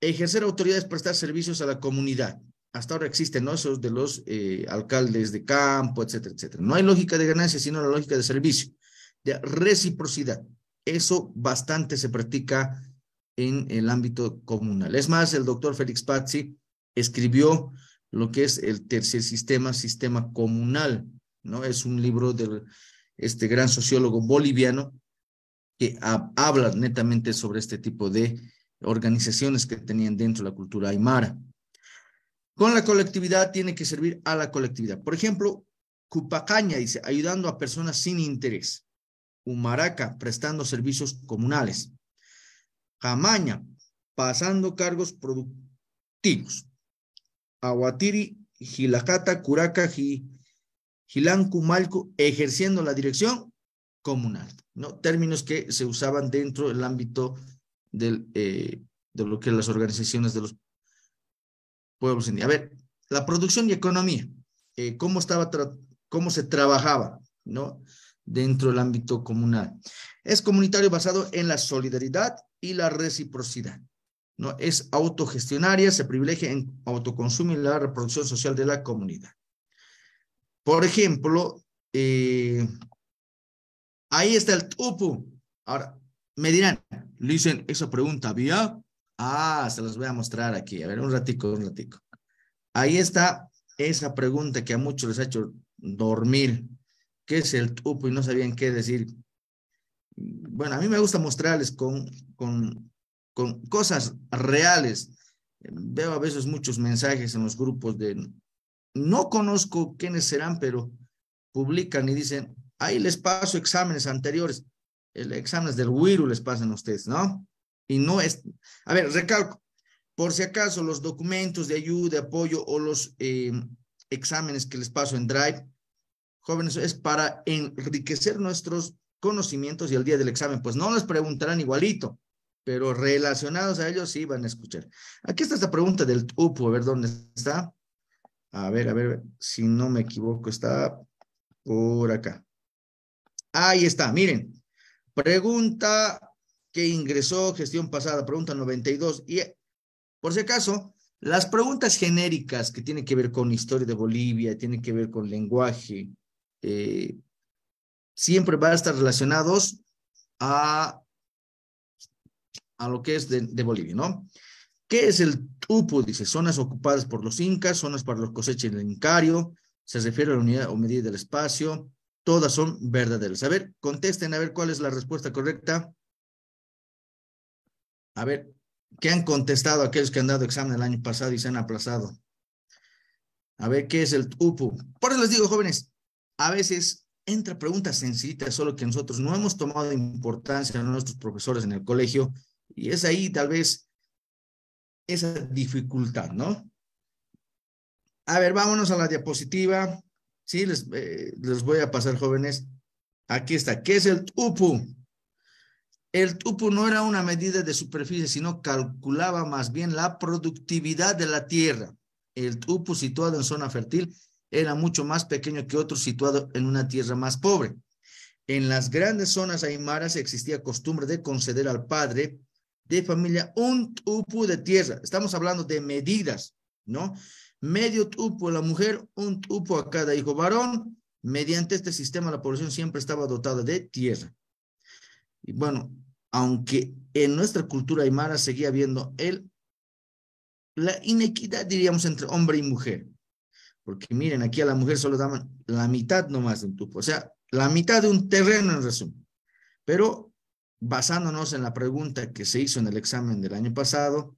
Ejercer autoridades, prestar servicios a la comunidad. Hasta ahora existen ¿no? esos de los eh, alcaldes de campo, etcétera, etcétera. No hay lógica de ganancia, sino la lógica de servicio, de reciprocidad. Eso bastante se practica en el ámbito comunal. Es más, el doctor Félix Pazzi escribió lo que es el tercer sistema, sistema comunal, ¿no? Es un libro de este gran sociólogo boliviano que habla netamente sobre este tipo de organizaciones que tenían dentro la cultura aymara. Con la colectividad tiene que servir a la colectividad. Por ejemplo, Cupacaña dice, ayudando a personas sin interés. Humaraca, prestando servicios comunales. Jamaña, pasando cargos productivos. Aguatiri, Gilacata, Curaca, Gilancu, Malco, ejerciendo la dirección comunal. ¿no? Términos que se usaban dentro del ámbito eh, de lo que las organizaciones de los pueblos indígenas. A ver, la producción y economía, eh, cómo, estaba cómo se trabajaba ¿no? dentro del ámbito comunal. Es comunitario basado en la solidaridad y la reciprocidad. ¿no? Es autogestionaria, se privilegia en autoconsumo y la reproducción social de la comunidad. Por ejemplo, eh, ahí está el tupu. Ahora, me dirán, le dicen, esa pregunta había. Ah, se las voy a mostrar aquí. A ver, un ratico, un ratico. Ahí está esa pregunta que a muchos les ha hecho dormir. ¿Qué es el tupo? Y no sabían qué decir. Bueno, a mí me gusta mostrarles con, con, con cosas reales. Veo a veces muchos mensajes en los grupos de no conozco quiénes serán, pero publican y dicen, ahí les paso exámenes anteriores el exámenes del WIRU les pasan a ustedes, ¿no? Y no es, a ver, recalco, por si acaso los documentos de ayuda, apoyo o los eh, exámenes que les paso en Drive, jóvenes, es para enriquecer nuestros conocimientos y el día del examen, pues no les preguntarán igualito, pero relacionados a ellos sí van a escuchar. Aquí está esta pregunta del UPU, a ver dónde está. A ver, a ver, si no me equivoco, está por acá. Ahí está, miren. Pregunta que ingresó gestión pasada, pregunta 92. Y por si acaso, las preguntas genéricas que tienen que ver con historia de Bolivia, tienen que ver con lenguaje, eh, siempre van a estar relacionados a, a lo que es de, Bolivia, ¿no? ¿Qué es el tupo? Dice, zonas ocupadas por los incas, zonas para los cosechas del incario, se refiere a la unidad o medida del espacio, todas son verdaderas. A ver, contesten a ver cuál es la respuesta correcta. A ver, ¿qué han contestado aquellos que han dado examen el año pasado y se han aplazado? A ver, ¿qué es el UPU? Por eso les digo, jóvenes, a veces entra preguntas sencillas solo que nosotros no hemos tomado importancia a nuestros profesores en el colegio y es ahí tal vez esa dificultad, ¿no? A ver, vámonos a la diapositiva. Sí, les, eh, les voy a pasar, jóvenes. Aquí está. ¿Qué es el tupu? El tupu no era una medida de superficie, sino calculaba más bien la productividad de la tierra. El tupu situado en zona fértil era mucho más pequeño que otro situado en una tierra más pobre. En las grandes zonas aymaras existía costumbre de conceder al padre de familia un tupu de tierra. Estamos hablando de medidas, ¿no? medio tupo la mujer, un tupo a cada hijo varón. Mediante este sistema la población siempre estaba dotada de tierra. Y bueno, aunque en nuestra cultura aymara seguía habiendo el, la inequidad, diríamos, entre hombre y mujer. Porque miren, aquí a la mujer solo daban la mitad nomás de un tupo, o sea, la mitad de un terreno en resumen. Pero basándonos en la pregunta que se hizo en el examen del año pasado,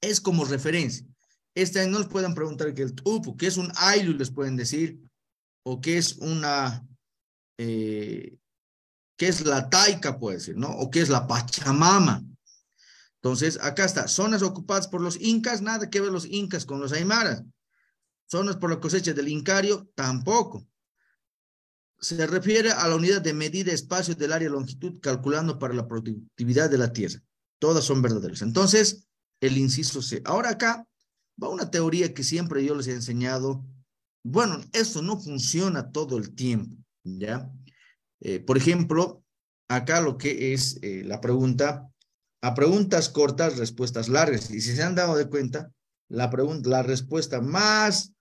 es como referencia. Este año no les puedan preguntar que el tupu, que es un ailu, les pueden decir, o que es una, eh, qué es la taica, puede decir, ¿no? O que es la pachamama. Entonces, acá está, zonas ocupadas por los incas, nada que ver los incas con los aymaras. Zonas por la cosecha del incario, tampoco. Se refiere a la unidad de medida espacio del área longitud calculando para la productividad de la tierra. Todas son verdaderas. Entonces, el inciso C. Ahora acá va una teoría que siempre yo les he enseñado. Bueno, eso no funciona todo el tiempo, ¿ya? Eh, por ejemplo, acá lo que es eh, la pregunta, a preguntas cortas, respuestas largas. Y si se han dado de cuenta, la, pregunta, la respuesta más,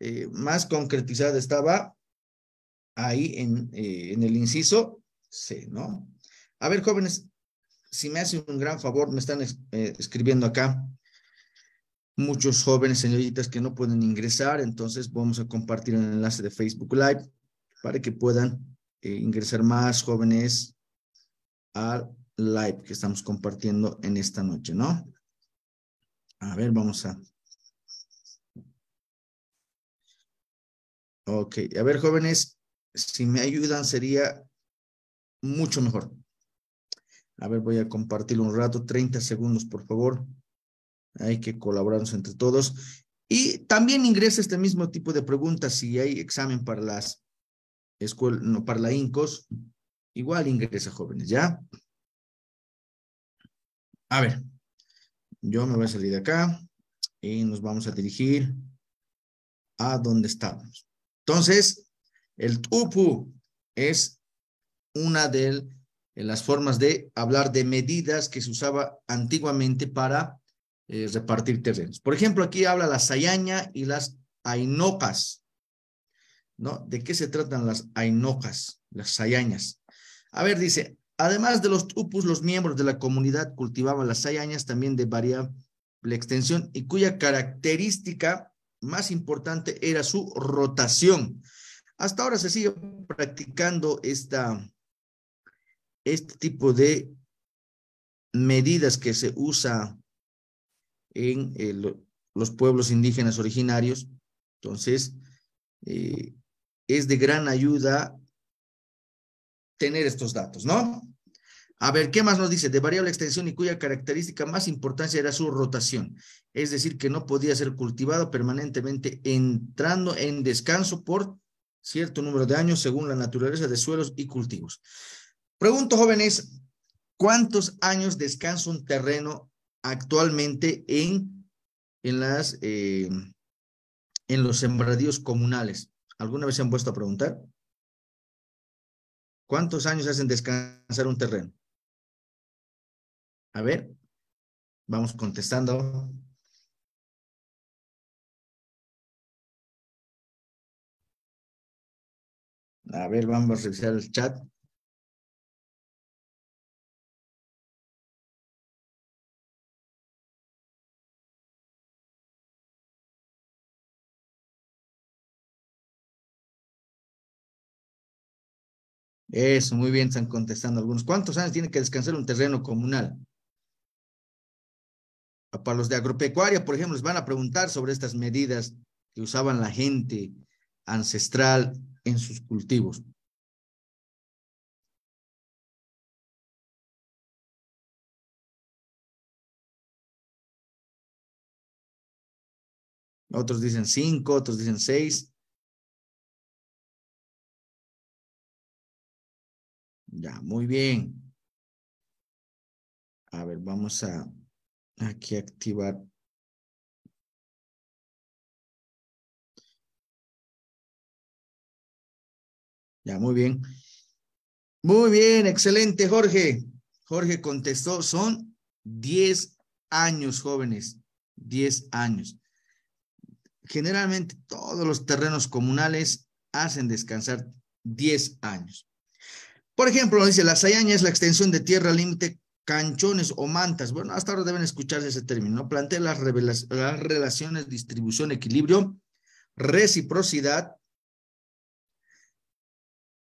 eh, más concretizada estaba ahí en, en el inciso C, ¿no? A ver, jóvenes, si me hacen un gran favor, me están escribiendo acá muchos jóvenes señoritas que no pueden ingresar, entonces vamos a compartir el enlace de Facebook Live para que puedan eh, ingresar más jóvenes al live que estamos compartiendo en esta noche, ¿no? A ver, vamos a... Ok, a ver jóvenes, si me ayudan sería mucho mejor. A ver, voy a compartir un rato, 30 segundos, por favor hay que colaborarnos entre todos. Y también ingresa este mismo tipo de preguntas si hay examen para las escuelas, no, para la INCOS, igual ingresa jóvenes, ¿ya? A ver, yo me voy a salir de acá y nos vamos a dirigir a donde estamos. Entonces, el tupu es una de las formas de hablar de medidas que se usaba antiguamente para eh, repartir terrenos. Por ejemplo, aquí habla la sayaña y las ainocas. ¿no? ¿De qué se tratan las ainocas, las sayañas? A ver, dice, además de los tupus, los miembros de la comunidad cultivaban las sayañas también de variable extensión y cuya característica más importante era su rotación. Hasta ahora se sigue practicando esta, este tipo de medidas que se usa en eh, los pueblos indígenas originarios. Entonces, eh, es de gran ayuda tener estos datos, ¿no? A ver, ¿qué más nos dice? De variable extensión y cuya característica más importancia era su rotación, es decir, que no podía ser cultivado permanentemente entrando en descanso por cierto número de años según la naturaleza de suelos y cultivos. Pregunto, jóvenes, ¿cuántos años descansa un terreno actualmente en, en, las, eh, en los sembradíos comunales. ¿Alguna vez se han puesto a preguntar? ¿Cuántos años hacen descansar un terreno? A ver, vamos contestando. A ver, vamos a revisar el chat. Eso, muy bien, están contestando algunos. ¿Cuántos años tiene que descansar un terreno comunal? Ah, para los de agropecuaria, por ejemplo, les van a preguntar sobre estas medidas que usaban la gente ancestral en sus cultivos. Otros dicen cinco, otros dicen seis. Ya, muy bien. A ver, vamos a aquí activar. Ya, muy bien. Muy bien, excelente, Jorge. Jorge contestó, son 10 años, jóvenes, 10 años. Generalmente todos los terrenos comunales hacen descansar 10 años. Por ejemplo, dice, la sayaña es la extensión de tierra límite, canchones o mantas. Bueno, hasta ahora deben escucharse ese término. ¿no? Plantea las, relaciones, distribución, equilibrio, reciprocidad.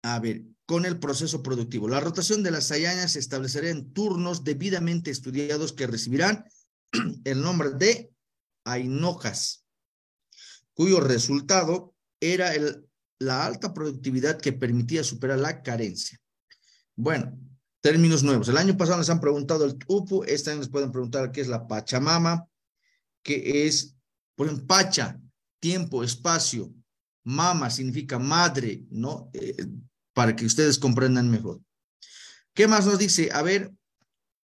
A ver, con el proceso productivo. La rotación de las sayañas se establecerá en turnos debidamente estudiados que recibirán *clears throat* el nombre de ainojas, cuyo resultado era la alta productividad que permitía superar la carencia. Bueno, términos nuevos. El año pasado nos han preguntado el Upu, este año nos pueden preguntar qué es la Pachamama, que es, por ejemplo, Pacha, tiempo, espacio. Mama significa madre, ¿no? Eh, para que ustedes comprendan mejor. ¿Qué más nos dice? A ver,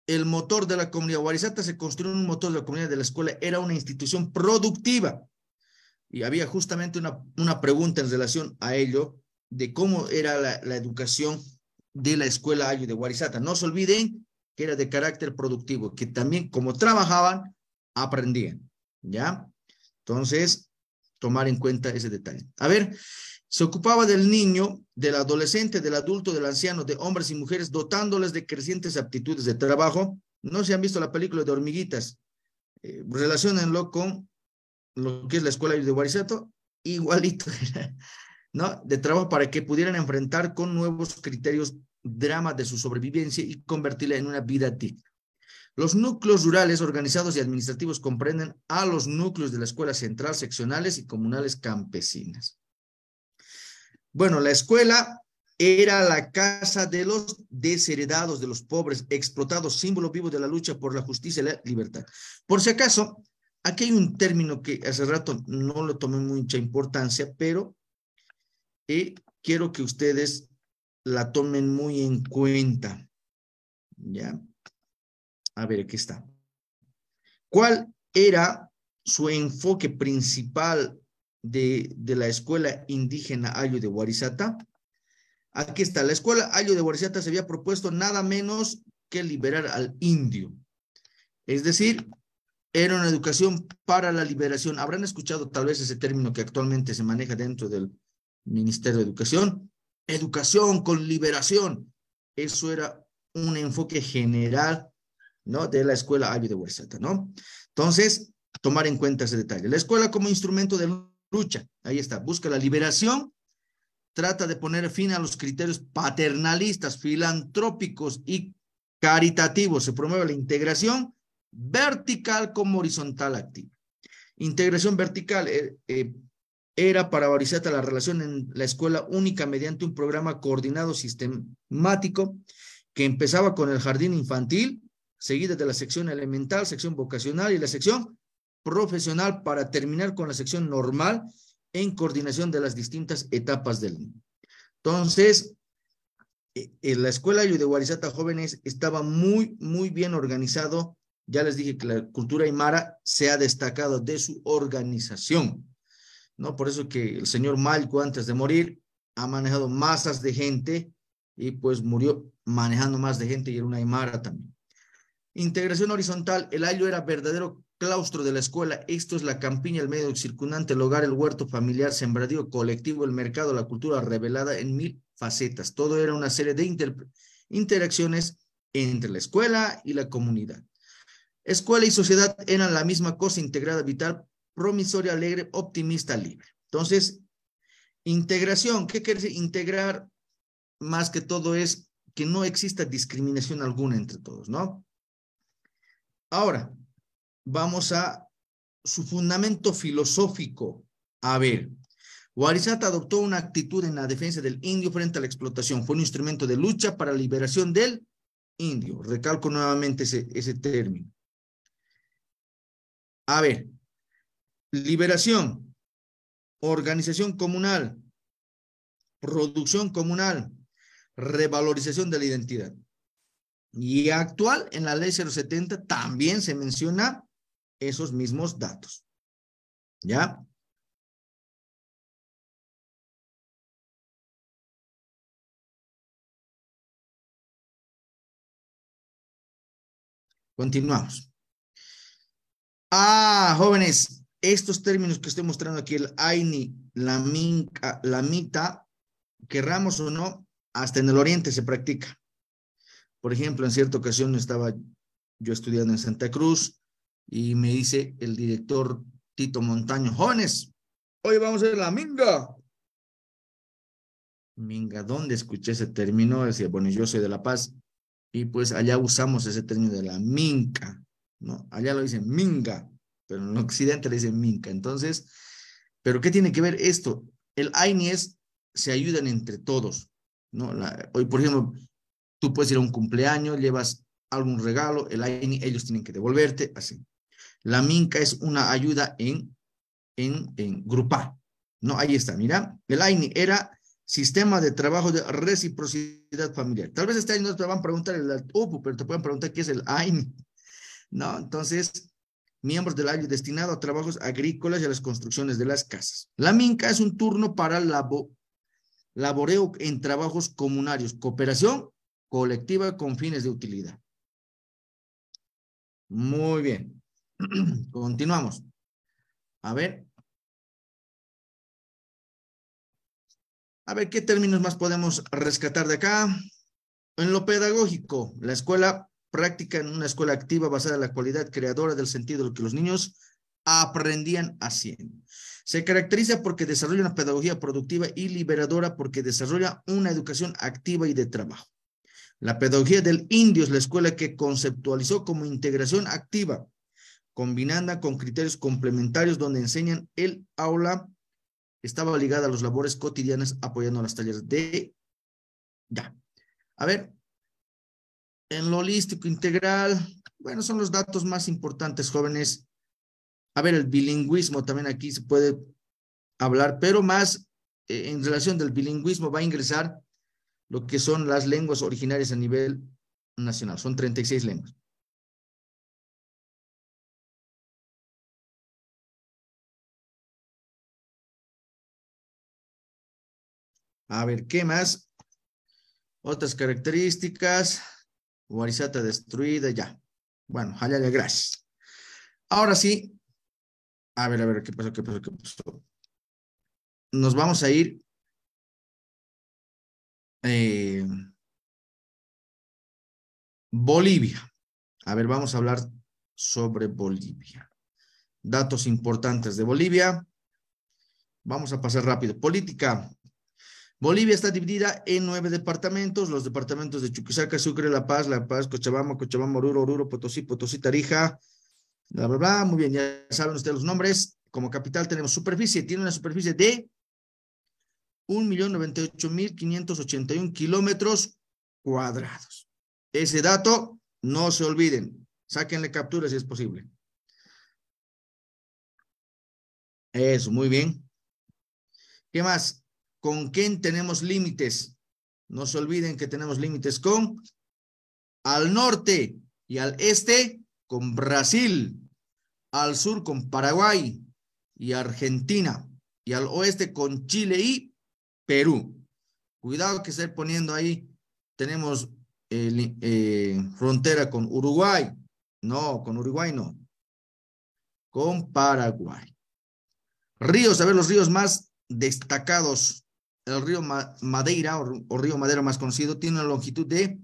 el motor de la comunidad. Guarizata se construyó un motor de la comunidad de la escuela. Era una institución productiva. Y había justamente una, una pregunta en relación a ello de cómo era la, la educación de la escuela Ayu de Guarizata. No se olviden que era de carácter productivo, que también como trabajaban, aprendían, ¿ya? Entonces, tomar en cuenta ese detalle. A ver, se ocupaba del niño, del adolescente, del adulto, del anciano, de hombres y mujeres, dotándoles de crecientes aptitudes de trabajo. No se han visto la película de hormiguitas. Eh, relacionenlo con lo que es la escuela de Guarizato, igualito, *laughs* ¿no? De trabajo para que pudieran enfrentar con nuevos criterios drama de su sobrevivencia y convertirla en una vida digna. Los núcleos rurales organizados y administrativos comprenden a los núcleos de la escuela central, seccionales y comunales campesinas. Bueno, la escuela era la casa de los desheredados, de los pobres, explotados, símbolo vivo de la lucha por la justicia y la libertad. Por si acaso, aquí hay un término que hace rato no lo tomé mucha importancia, pero eh, quiero que ustedes la tomen muy en cuenta. ¿Ya? A ver, aquí está. ¿Cuál era su enfoque principal de, de la escuela indígena Ayo de Guarizata? Aquí está, la escuela Ayo de Guarizata se había propuesto nada menos que liberar al indio. Es decir, era una educación para la liberación. Habrán escuchado tal vez ese término que actualmente se maneja dentro del Ministerio de Educación, educación, con liberación. Eso era un enfoque general, ¿no? De la escuela Ivy de Hueseta, ¿no? Entonces, tomar en cuenta ese detalle. La escuela como instrumento de lucha, ahí está, busca la liberación, trata de poner fin a los criterios paternalistas, filantrópicos y caritativos, se promueve la integración vertical como horizontal activa. Integración vertical, eh, eh era para Guarizata la relación en la escuela única mediante un programa coordinado sistemático que empezaba con el jardín infantil, seguida de la sección elemental, sección vocacional y la sección profesional para terminar con la sección normal en coordinación de las distintas etapas del Entonces, en e, la escuela de Guarizata Jóvenes estaba muy, muy bien organizado. Ya les dije que la cultura aymara se ha destacado de su organización. ¿no? Por eso que el señor Malco, antes de morir, ha manejado masas de gente y pues murió manejando más de gente y era una aymara también. Integración horizontal, el ayo era verdadero claustro de la escuela, esto es la campiña, el medio circundante, el hogar, el huerto familiar, sembradío colectivo, el mercado, la cultura revelada en mil facetas. Todo era una serie de interacciones entre la escuela y la comunidad. Escuela y sociedad eran la misma cosa integrada vital promisorio, alegre, optimista, libre. Entonces, integración, ¿qué quiere decir? Integrar más que todo es que no exista discriminación alguna entre todos, ¿no? Ahora, vamos a su fundamento filosófico. A ver, Warisat adoptó una actitud en la defensa del indio frente a la explotación. Fue un instrumento de lucha para la liberación del indio. Recalco nuevamente ese, ese término. A ver, liberación, organización comunal, producción comunal, revalorización de la identidad. Y actual, en la ley 070 también se menciona esos mismos datos. ¿Ya? Continuamos. Ah, jóvenes, estos términos que estoy mostrando aquí, el Aini, la, minca, la Mita, querramos o no, hasta en el oriente se practica. Por ejemplo, en cierta ocasión estaba yo estudiando en Santa Cruz y me dice el director Tito Montaño, Jones: hoy vamos a hacer la minga. Minga, ¿dónde escuché ese término? Decía, bueno, yo soy de La Paz y pues allá usamos ese término de la minca, ¿no? Allá lo dicen minga pero en Occidente le dicen minca. Entonces, ¿pero qué tiene que ver esto? El AINI es, se ayudan entre todos, ¿no? La, hoy, por ejemplo, tú puedes ir a un cumpleaños, llevas algún regalo, el AINI, ellos tienen que devolverte, así. La minca es una ayuda en, en, en grupar, ¿no? Ahí está, mira, el AINI era sistema de trabajo de reciprocidad familiar. Tal vez este año nos te van a preguntar el uh, pero te pueden preguntar qué es el AINI, ¿no? Entonces, miembros del año destinado a trabajos agrícolas y a las construcciones de las casas. La minca es un turno para laboreo en trabajos comunarios, cooperación colectiva con fines de utilidad. Muy bien. *clears throat* Continuamos. A ver. A ver, ¿qué términos más podemos rescatar de acá? En lo pedagógico, la escuela práctica en una escuela activa basada en la cualidad creadora del sentido de lo que los niños aprendían haciendo. Se caracteriza porque desarrolla una pedagogía productiva y liberadora porque desarrolla una educación activa y de trabajo. La pedagogía del indio es la escuela que conceptualizó como integración activa, combinada con criterios complementarios donde enseñan el aula estaba ligada a las labores cotidianas apoyando las talleres de ya. A ver, en lo holístico integral, bueno, son los datos más importantes, jóvenes. A ver, el bilingüismo también aquí se puede hablar, pero más eh, en relación del bilingüismo va a ingresar lo que son las lenguas originarias a nivel nacional. Son 36 lenguas. A ver, ¿qué más? Otras características. Huarizata destruida, ya. Bueno, le gracias. Ahora sí. A ver, a ver, ¿qué pasó? ¿Qué pasó? ¿Qué pasó? Nos vamos a ir. Eh, Bolivia. A ver, vamos a hablar sobre Bolivia. Datos importantes de Bolivia. Vamos a pasar rápido. Política. Bolivia está dividida en nueve departamentos, los departamentos de Chuquisaca, Sucre, La Paz, La Paz, Cochabamba, Cochabamba, Oruro, Oruro, Potosí, Potosí, Tarija, bla, bla, bla. Muy bien, ya saben ustedes los nombres. Como capital tenemos superficie, tiene una superficie de 1.098.581 kilómetros cuadrados. Ese dato no se olviden. Sáquenle captura si es posible. Eso, muy bien. ¿Qué más? ¿Con quién tenemos límites? No se olviden que tenemos límites con al norte y al este con Brasil, al sur con Paraguay y Argentina y al oeste con Chile y Perú. Cuidado que esté poniendo ahí, tenemos eh, eh, frontera con Uruguay. No, con Uruguay no. Con Paraguay. Ríos, a ver los ríos más destacados el río Madeira, o río Madeira más conocido, tiene una longitud de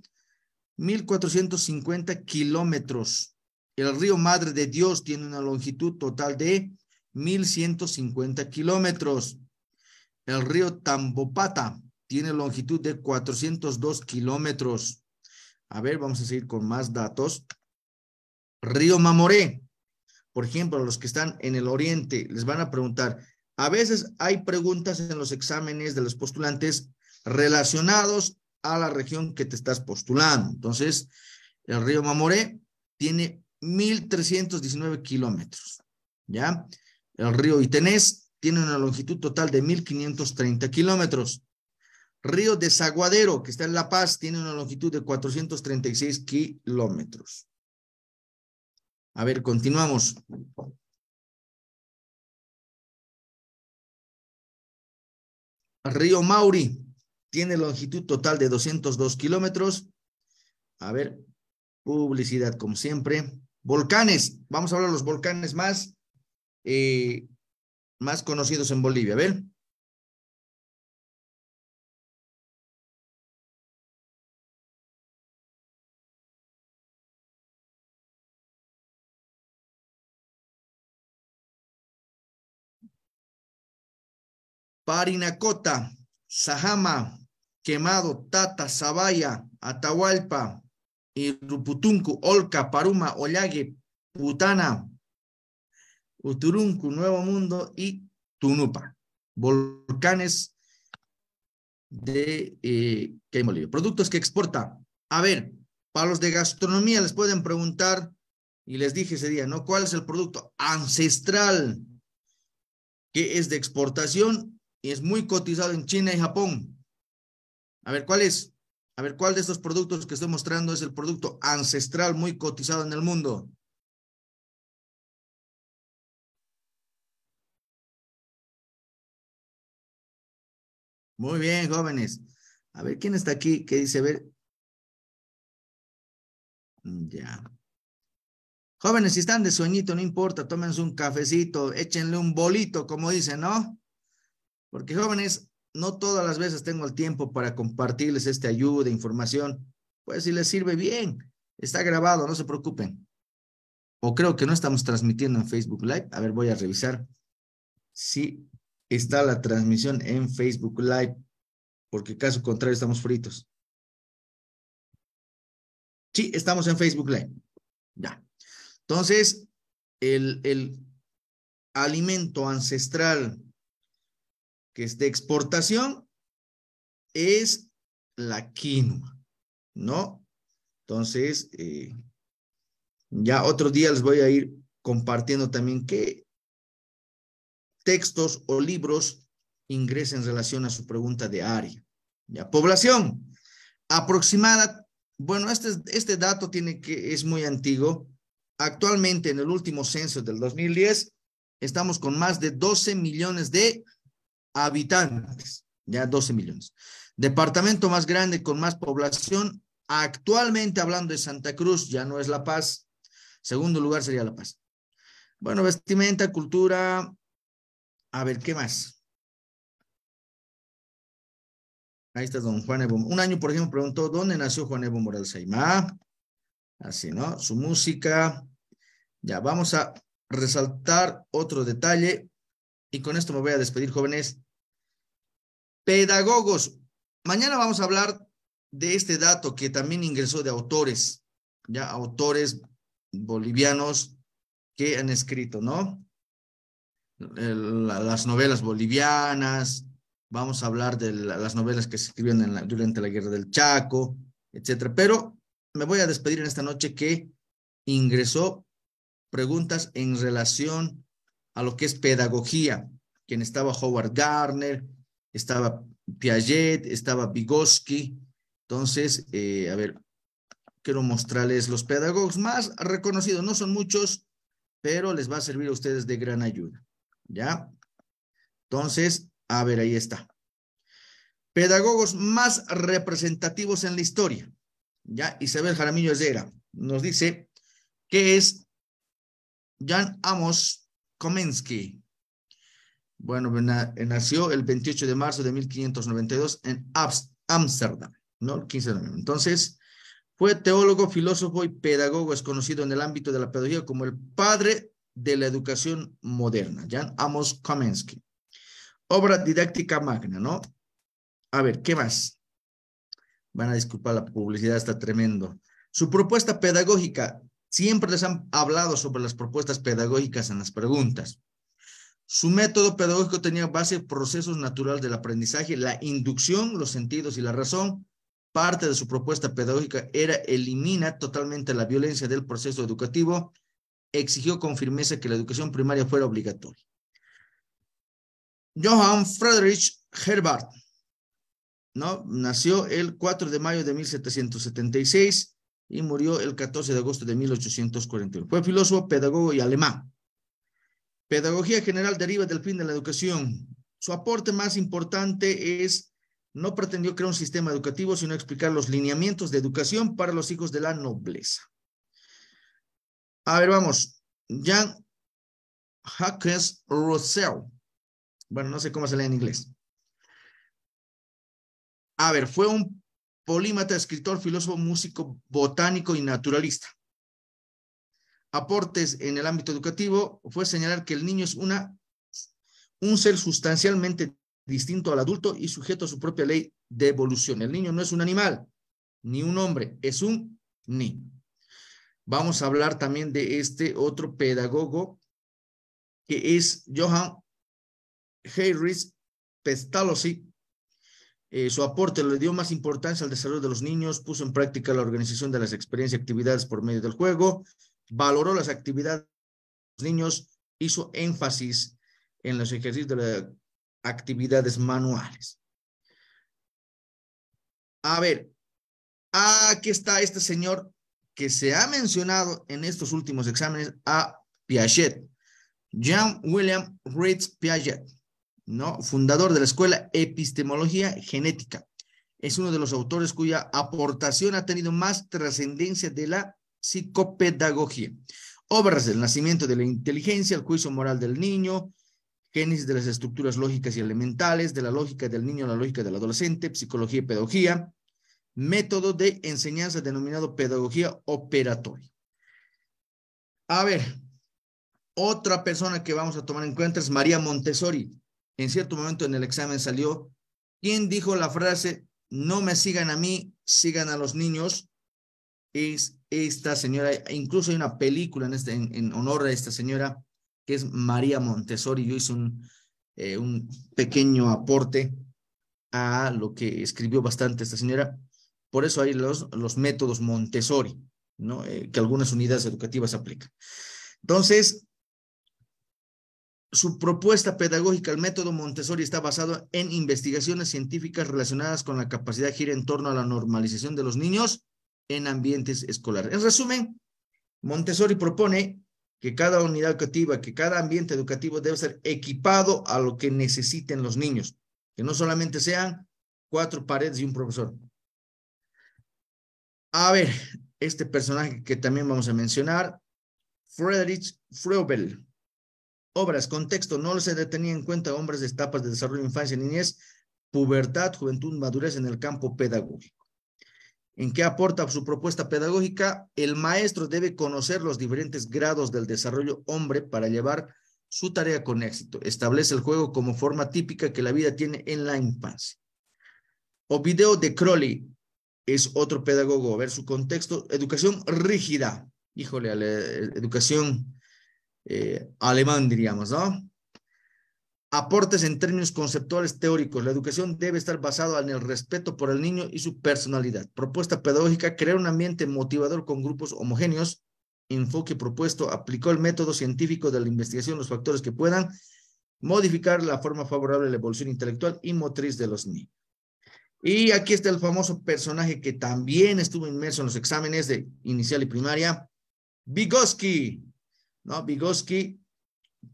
1.450 kilómetros. El río Madre de Dios tiene una longitud total de 1.150 kilómetros. El río Tambopata tiene longitud de 402 kilómetros. A ver, vamos a seguir con más datos. Río Mamoré. Por ejemplo, los que están en el oriente les van a preguntar, a veces hay preguntas en los exámenes de los postulantes relacionados a la región que te estás postulando. Entonces, el río Mamoré tiene 1.319 kilómetros, ¿ya? El río Itenés tiene una longitud total de 1.530 kilómetros. Río Desaguadero, que está en La Paz, tiene una longitud de 436 kilómetros. A ver, continuamos. Río Mauri tiene longitud total de 202 kilómetros. A ver, publicidad como siempre. Volcanes, vamos a hablar de los volcanes más, eh, más conocidos en Bolivia. A ver, Parinacota, Sajama, Quemado, Tata, Sabaya, Atahualpa, Iruputuncu, Olca, Paruma, Ollague, Putana, Uturuncu, Nuevo Mundo y Tunupa. Volcanes de eh, Productos que exporta. A ver, para los de gastronomía les pueden preguntar, y les dije ese día, ¿no? ¿Cuál es el producto ancestral que es de exportación y es muy cotizado en China y Japón. A ver, ¿cuál es? A ver, ¿cuál de estos productos que estoy mostrando es el producto ancestral muy cotizado en el mundo? Muy bien, jóvenes. A ver, ¿quién está aquí? ¿Qué dice? ver. Mm, ya. Jóvenes, si están de sueñito, no importa, tómense un cafecito, échenle un bolito, como dicen, ¿no? Porque jóvenes, no todas las veces tengo el tiempo para compartirles esta ayuda, información. Pues si les sirve bien, está grabado, no se preocupen. O creo que no estamos transmitiendo en Facebook Live. A ver, voy a revisar si está la transmisión en Facebook Live, porque caso contrario estamos fritos. Sí, estamos en Facebook Live. Ya. Entonces, el, el alimento ancestral que es de exportación, es la quinoa, ¿no? Entonces, eh, ya otro día les voy a ir compartiendo también qué textos o libros ingresen en relación a su pregunta de área. Ya, población aproximada, bueno, este, este dato tiene que, es muy antiguo. Actualmente, en el último censo del 2010, estamos con más de 12 millones de habitantes, ya 12 millones. Departamento más grande con más población, actualmente hablando de Santa Cruz, ya no es La Paz. Segundo lugar sería La Paz. Bueno, vestimenta, cultura. A ver, ¿qué más? Ahí está don Juan Evo. Un año, por ejemplo, preguntó, ¿dónde nació Juan Evo Morales Aymá? Así, ¿no? Su música. Ya, vamos a resaltar otro detalle. Y con esto me voy a despedir, jóvenes. Pedagogos. Mañana vamos a hablar de este dato que también ingresó de autores, ya autores bolivianos que han escrito, ¿no? las novelas bolivianas, vamos a hablar de las novelas que se escribieron durante la guerra del Chaco, etcétera. Pero me voy a despedir en esta noche que ingresó preguntas en relación a lo que es pedagogía, quien estaba Howard Garner, estaba Piaget, estaba Vygotsky. Entonces, eh, a ver, quiero mostrarles los pedagogos más reconocidos. No son muchos, pero les va a servir a ustedes de gran ayuda. ¿Ya? Entonces, a ver, ahí está. Pedagogos más representativos en la historia. ¿Ya? Isabel Jaramillo Herrera nos dice que es Jan Amos Komensky. Bueno, eh, nació el 28 de marzo de 1592 en Ámsterdam, ¿no? El 15 de noviembre. Entonces, fue teólogo, filósofo y pedagogo, es conocido en el ámbito de la pedagogía como el padre de la educación moderna, Jan Amos Kamensky. Obra didáctica magna, ¿no? A ver, ¿qué más? Van a disculpar, la publicidad está tremendo. Su propuesta pedagógica, siempre les han hablado sobre las propuestas pedagógicas en las preguntas. Su método pedagógico tenía base en procesos naturales del aprendizaje, la inducción, los sentidos y la razón. Parte de su propuesta pedagógica era eliminar totalmente la violencia del proceso educativo. Exigió con firmeza que la educación primaria fuera obligatoria. Johann Friedrich Herbart, Nació el 4 de mayo de 1776 y murió el 14 de agosto de 1841. Fue filósofo, pedagogo y alemán. Pedagogía general deriva del fin de la educación. Su aporte más importante es, no pretendió crear un sistema educativo, sino explicar los lineamientos de educación para los hijos de la nobleza. A ver, vamos. Jan Jacques Rousseau. Bueno, no sé cómo se lee en inglés. A ver, fue un polímata, escritor, filósofo, músico, botánico y naturalista aportes en el ámbito educativo fue señalar que el niño es una, un ser sustancialmente distinto al adulto y sujeto a su propia ley de evolución. El niño no es un animal, ni un hombre, es un niño. Vamos a hablar también de este otro pedagogo que es Johann Heinrich Pestalozzi. Eh, su aporte le dio más importancia al desarrollo de los niños, puso en práctica la organización de las experiencias y actividades por medio del juego, valoró las actividades de los niños, hizo énfasis en los ejercicios de las actividades manuales. A ver, aquí está este señor que se ha mencionado en estos últimos exámenes a Piaget, Jean William Ritz Piaget, ¿no? fundador de la Escuela Epistemología Genética. Es uno de los autores cuya aportación ha tenido más trascendencia de la psicopedagogía. Obras del nacimiento de la inteligencia, el juicio moral del niño, génesis de las estructuras lógicas y elementales, de la lógica del niño a la lógica del adolescente, psicología y pedagogía, método de enseñanza denominado pedagogía operatoria. A ver, otra persona que vamos a tomar en cuenta es María Montessori. En cierto momento en el examen salió, quien dijo la frase, no me sigan a mí, sigan a los niños? Es esta señora, incluso hay una película en, este, en, honor a esta señora, que es María Montessori. Yo hice un, eh, un pequeño aporte a lo que escribió bastante esta señora. Por eso hay los, los métodos Montessori, ¿no? Eh, que algunas unidades educativas aplican. Entonces, su propuesta pedagógica, el método Montessori, está basado en investigaciones científicas relacionadas con la capacidad de gira en torno a la normalización de los niños en ambientes escolares. En resumen, Montessori propone que cada unidad educativa, que cada ambiente educativo debe ser equipado a lo que necesiten los niños, que no solamente sean cuatro paredes y un profesor. A ver, este personaje que también vamos a mencionar, Friedrich Froebel. Obras, contexto, no se detenía en cuenta hombres de etapas de desarrollo infancia, niñez, pubertad, juventud, madurez en el campo pedagógico en qué aporta su propuesta pedagógica, el maestro debe conocer los diferentes grados del desarrollo hombre para llevar su tarea con éxito. Establece el juego como forma típica que la vida tiene en la infancia. O video de Crowley es otro pedagogo. A ver su contexto. Educación rígida. Híjole, educación eh, alemán, diríamos, ¿no? Aportes en términos conceptuales teóricos. La educación debe estar basada en el respeto por el niño y su personalidad. Propuesta pedagógica, crear un ambiente motivador con grupos homogéneos. Enfoque propuesto, aplicó el método científico de la investigación, los factores que puedan modificar la forma favorable de la evolución intelectual y motriz de los niños. Y aquí está el famoso personaje que también estuvo inmerso en los exámenes de inicial y primaria, Vygotsky. ¿No? Vygotsky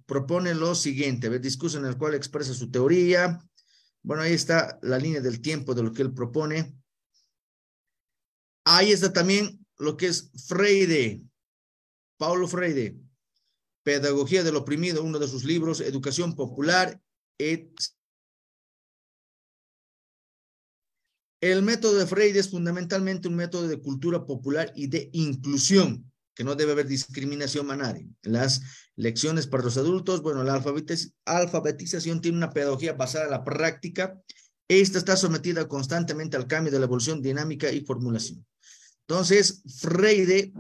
propone lo siguiente, ver, discurso en el cual expresa su teoría. Bueno, ahí está la línea del tiempo de lo que él propone. Ahí está también lo que es Freire, Paulo Freire, Pedagogía del Oprimido, uno de sus libros, Educación Popular, el método de Freire es fundamentalmente un método de cultura popular y de inclusión que no debe haber discriminación nadie, Las lecciones para los adultos, bueno, la alfabetización tiene una pedagogía basada en la práctica. Esta está sometida constantemente al cambio de la evolución dinámica y formulación. Entonces, Freire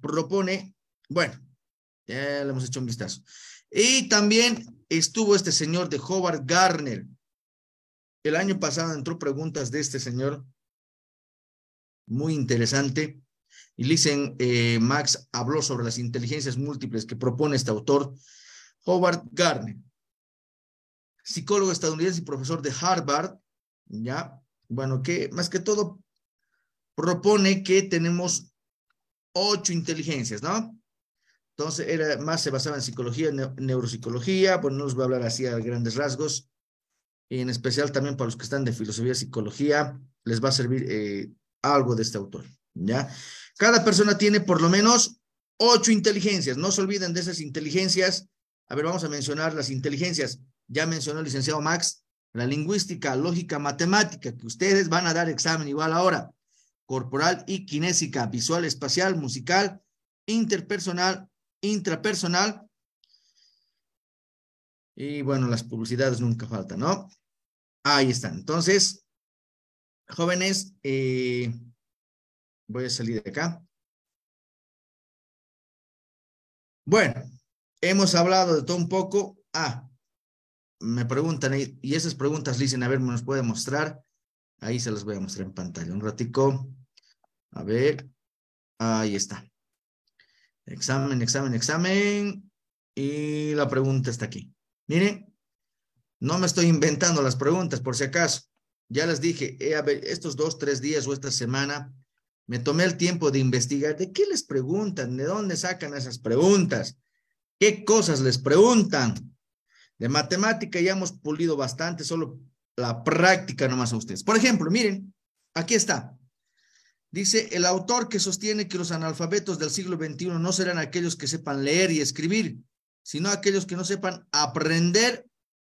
propone, bueno, ya le hemos hecho un vistazo. Y también estuvo este señor de Howard Garner. El año pasado entró preguntas de este señor, muy interesante. Y dicen, eh, Max habló sobre las inteligencias múltiples que propone este autor, Howard Garner, psicólogo estadounidense y profesor de Harvard, ¿ya? Bueno, que más que todo propone que tenemos ocho inteligencias, ¿no? Entonces, era, más se basaba en psicología, neuropsicología, bueno, no les voy a hablar así a grandes rasgos, y en especial también para los que están de filosofía y psicología, les va a servir eh, algo de este autor, ¿ya? Cada persona tiene por lo menos ocho inteligencias. No se olviden de esas inteligencias. A ver, vamos a mencionar las inteligencias. Ya mencionó el licenciado Max, la lingüística, lógica, matemática, que ustedes van a dar examen igual ahora. Corporal y kinésica, visual, espacial, musical, interpersonal, intrapersonal. Y bueno, las publicidades nunca faltan, ¿no? Ahí están. Entonces, jóvenes, eh, Voy a salir de acá. Bueno, hemos hablado de todo un poco. Ah, me preguntan, y esas preguntas dicen, a ver, ¿me las puede mostrar? Ahí se las voy a mostrar en pantalla. Un ratico. A ver, ahí está. Examen, examen, examen. Y la pregunta está aquí. Miren, no me estoy inventando las preguntas por si acaso. Ya les dije, eh, estos dos, tres días o esta semana me tomé el tiempo de investigar de qué les preguntan, de dónde sacan esas preguntas, qué cosas les preguntan. De matemática ya hemos pulido bastante, solo la práctica nomás a ustedes. Por ejemplo, miren, aquí está. Dice el autor que sostiene que los analfabetos del siglo XXI no serán aquellos que sepan leer y escribir, sino aquellos que no sepan aprender,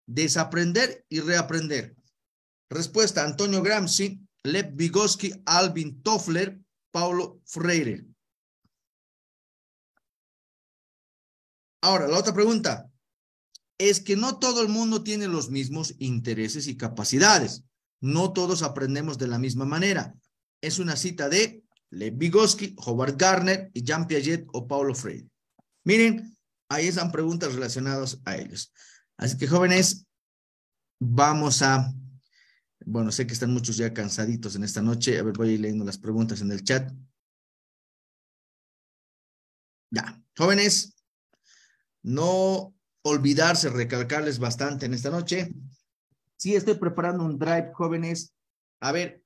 desaprender y reaprender. Respuesta, Antonio Gramsci, Lev Vygotsky, Alvin Toffler, Paulo Freire. Ahora, la otra pregunta es que no todo el mundo tiene los mismos intereses y capacidades. No todos aprendemos de la misma manera. Es una cita de Lev Vygotsky, Howard Garner y Jean Piaget o Paulo Freire. Miren, ahí están preguntas relacionadas a ellos. Así que jóvenes, vamos a bueno, sé que están muchos ya cansaditos en esta noche. A ver, voy a ir leyendo las preguntas en el chat. Ya, jóvenes, no olvidarse, recalcarles bastante en esta noche. Sí, estoy preparando un drive, jóvenes. A ver,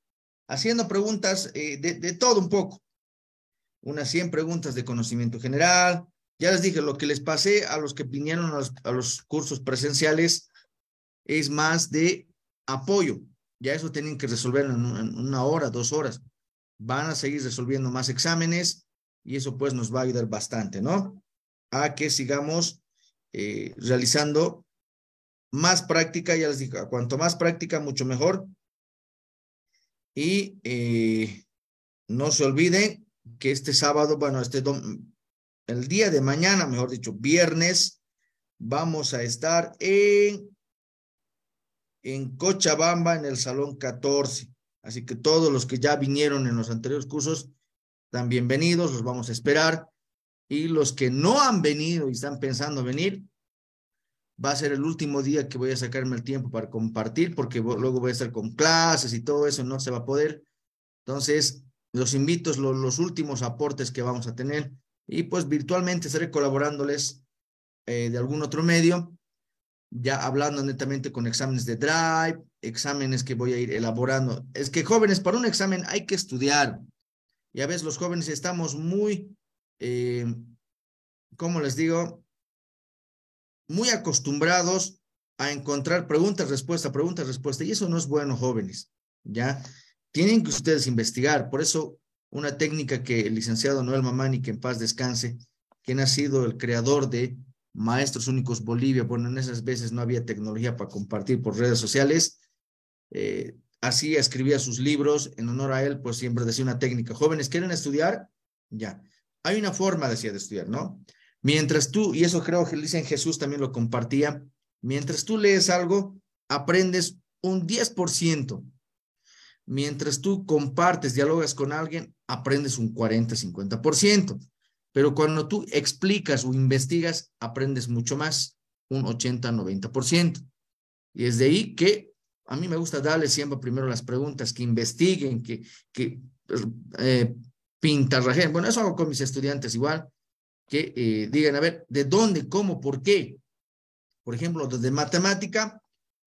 haciendo preguntas eh, de, todo un poco. Unas 100 preguntas de conocimiento general. Ya les dije, lo que les pasé a los que vinieron a los cursos presenciales es más de apoyo ya eso tienen que resolverlo en, una hora, dos horas. Van a seguir resolviendo más exámenes y eso pues nos va a ayudar bastante, ¿no? A que sigamos eh, realizando más práctica, ya les digo, cuanto más práctica, mucho mejor. Y eh, no se olviden que este sábado, bueno, este el día de mañana, mejor dicho, viernes, vamos a estar en en Cochabamba, en el Salón 14. Así que todos los que ya vinieron en los anteriores cursos, están bienvenidos, los vamos a esperar. Y los que no han venido y están pensando venir, va a ser el último día que voy a sacarme el tiempo para compartir, porque luego voy a estar con clases y todo eso, no se va a poder. Entonces, los invito, los, últimos aportes que vamos a tener. Y pues virtualmente estaré colaborándoles eh, de algún otro medio ya hablando netamente con exámenes de drive, exámenes que voy a ir elaborando. Es que jóvenes, para un examen hay que estudiar. y a veces los jóvenes estamos muy, eh, ¿cómo les digo? Muy acostumbrados a encontrar preguntas, respuesta, preguntas, respuesta. Y eso no es bueno, jóvenes. Ya tienen que ustedes investigar. Por eso, una técnica que el licenciado Noel Mamani, que en paz descanse, quien ha sido el creador de Maestros Únicos Bolivia, bueno, en esas veces no había tecnología para compartir por redes sociales. Eh, así escribía sus libros, en honor a él, pues siempre decía una técnica, jóvenes, ¿quieren estudiar? Ya, hay una forma, decía, de estudiar, ¿no? Mientras tú, y eso creo que dicen Jesús también lo compartía, mientras tú lees algo, aprendes un 10%. Mientras tú compartes, dialogas con alguien, aprendes un 40, 50%. Pero cuando tú explicas o investigas, aprendes mucho más, un 80-90%. Y es de ahí que a mí me gusta darle siempre primero las preguntas, que investiguen, que, que pues, eh, Bueno, eso hago con mis estudiantes igual, que eh, digan, a ver, ¿de dónde, cómo, por qué? Por ejemplo, desde matemática,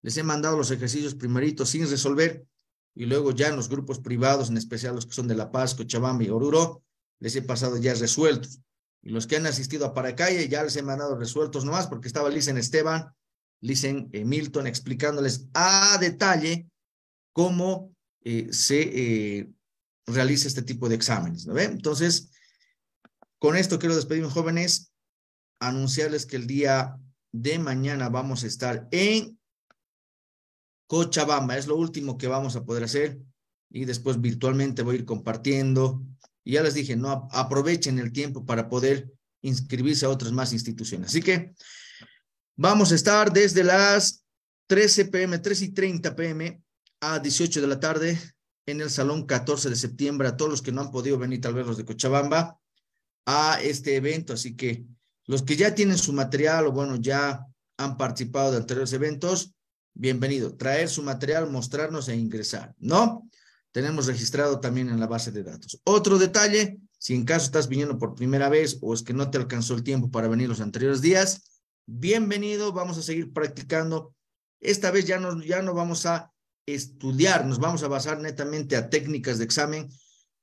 les he mandado los ejercicios primeritos sin resolver, y luego ya en los grupos privados, en especial los que son de La Paz, Cochabamba y Oruro, les he pasado ya resueltos. Y los que han asistido a Paracalle ya les he mandado resueltos nomás, porque estaba Licen Esteban, Licen Milton, explicándoles a detalle cómo eh, se eh, realiza este tipo de exámenes. ¿no ve? Entonces, con esto quiero despedirme, jóvenes, anunciarles que el día de mañana vamos a estar en Cochabamba. Es lo último que vamos a poder hacer y después virtualmente voy a ir compartiendo y ya les dije, no aprovechen el tiempo para poder inscribirse a otras más instituciones. Así que vamos a estar desde las 13 pm, 3 y 30 pm a 18 de la tarde en el salón 14 de septiembre a todos los que no han podido venir, tal vez los de Cochabamba, a este evento. Así que los que ya tienen su material o bueno, ya han participado de anteriores eventos, bienvenido. Traer su material, mostrarnos e ingresar, ¿no? tenemos registrado también en la base de datos. Otro detalle, si en caso estás viniendo por primera vez o es que no te alcanzó el tiempo para venir los anteriores días, bienvenido, vamos a seguir practicando. Esta vez ya no, ya no vamos a estudiar, nos vamos a basar netamente a técnicas de examen,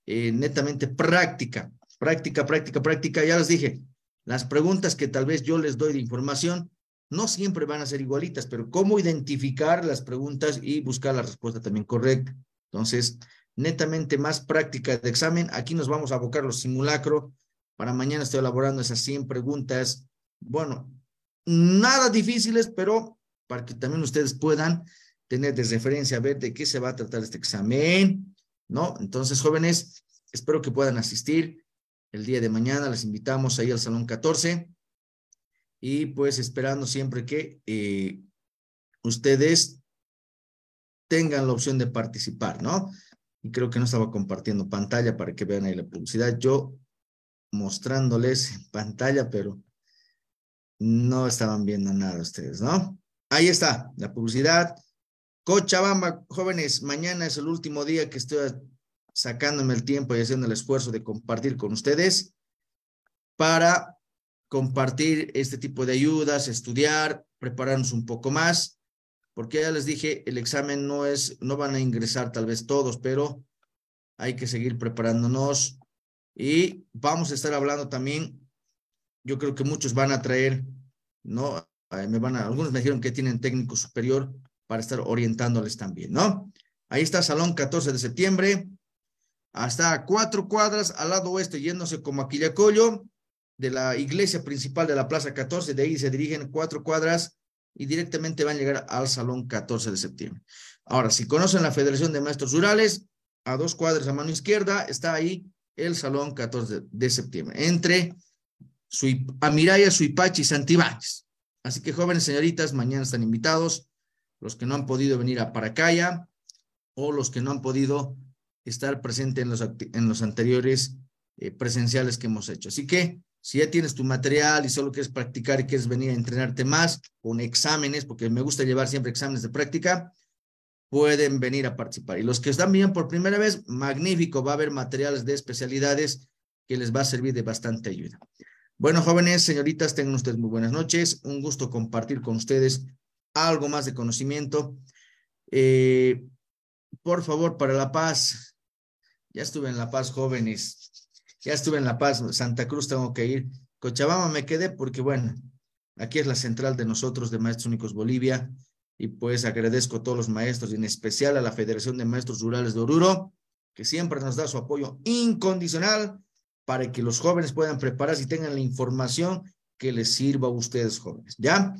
eh, netamente práctica, práctica, práctica, práctica. Ya les dije, las preguntas que tal vez yo les doy de información no siempre van a ser igualitas, pero cómo identificar las preguntas y buscar la respuesta también correcta. Entonces, netamente más práctica de examen. Aquí nos vamos a abocar los simulacro. Para mañana estoy elaborando esas 100 preguntas. Bueno, nada difíciles, pero para que también ustedes puedan tener de referencia, a ver de qué se va a tratar este examen, ¿no? Entonces, jóvenes, espero que puedan asistir el día de mañana. Les invitamos ahí al Salón 14 y pues esperando siempre que eh, ustedes tengan la opción de participar, ¿no? Y creo que no estaba compartiendo pantalla para que vean ahí la publicidad. Yo mostrándoles pantalla, pero no estaban viendo nada ustedes, ¿no? Ahí está, la publicidad. Cochabamba, jóvenes, mañana es el último día que estoy sacándome el tiempo y haciendo el esfuerzo de compartir con ustedes para compartir este tipo de ayudas, estudiar, prepararnos un poco más porque ya les dije, el examen no es, no van a ingresar tal vez todos, pero hay que seguir preparándonos y vamos a estar hablando también, yo creo que muchos van a traer, ¿no? Eh, me van a, algunos me dijeron que tienen técnico superior para estar orientándoles también, ¿no? Ahí está Salón 14 de septiembre, hasta cuatro cuadras al lado oeste, yéndose como a de la iglesia principal de la Plaza 14, de ahí se dirigen cuatro cuadras y directamente van a llegar al Salón 14 de septiembre. Ahora, si conocen la Federación de Maestros Rurales, a dos cuadras a mano izquierda está ahí el Salón 14 de septiembre, entre Amiraya, Suipachi y santibáez. Así que jóvenes señoritas, mañana están invitados, los que no han podido venir a Paracaya o los que no han podido estar presentes en los, en los anteriores eh, presenciales que hemos hecho. Así que si ya tienes tu material y solo quieres practicar y quieres venir a entrenarte más con exámenes, porque me gusta llevar siempre exámenes de práctica, pueden venir a participar. Y los que están bien por primera vez, magnífico, va a haber materiales de especialidades que les va a servir de bastante ayuda. Bueno, jóvenes, señoritas, tengan ustedes muy buenas noches. Un gusto compartir con ustedes algo más de conocimiento. Eh, por favor, para La Paz. Ya estuve en La Paz, jóvenes. Ya estuve en La Paz, Santa Cruz tengo que ir. Cochabamba me quedé porque, bueno, aquí es la central de nosotros de Maestros Únicos Bolivia y pues agradezco a todos los maestros, en especial a la Federación de Maestros Rurales de Oruro, que siempre nos da su apoyo incondicional para que los jóvenes puedan prepararse y tengan la información que les sirva a ustedes jóvenes, ¿ya?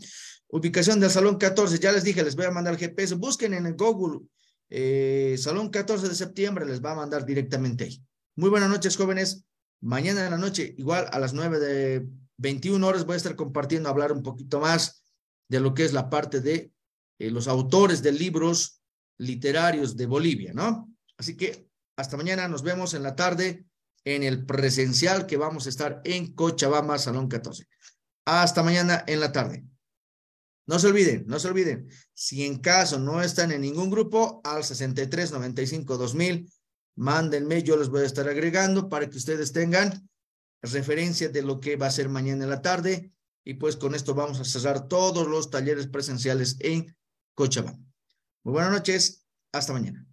Ubicación del Salón 14, ya les dije, les voy a mandar el GPS, busquen en el Google eh, Salón 14 de septiembre, les va a mandar directamente ahí. Muy buenas noches, jóvenes. Mañana en la noche, igual a las 9 de 21 horas, voy a estar compartiendo, hablar un poquito más de lo que es la parte de eh, los autores de libros literarios de Bolivia, ¿no? Así que hasta mañana, nos vemos en la tarde en el presencial que vamos a estar en Cochabamba, Salón 14. Hasta mañana en la tarde. No se olviden, no se olviden, si en caso no están en ningún grupo, al 63 dos 2000 mándenme, yo les voy a estar agregando para que ustedes tengan referencia de lo que va a ser mañana en la tarde. Y pues con esto vamos a cerrar todos los talleres presenciales en Cochabamba. Muy buenas noches, hasta mañana.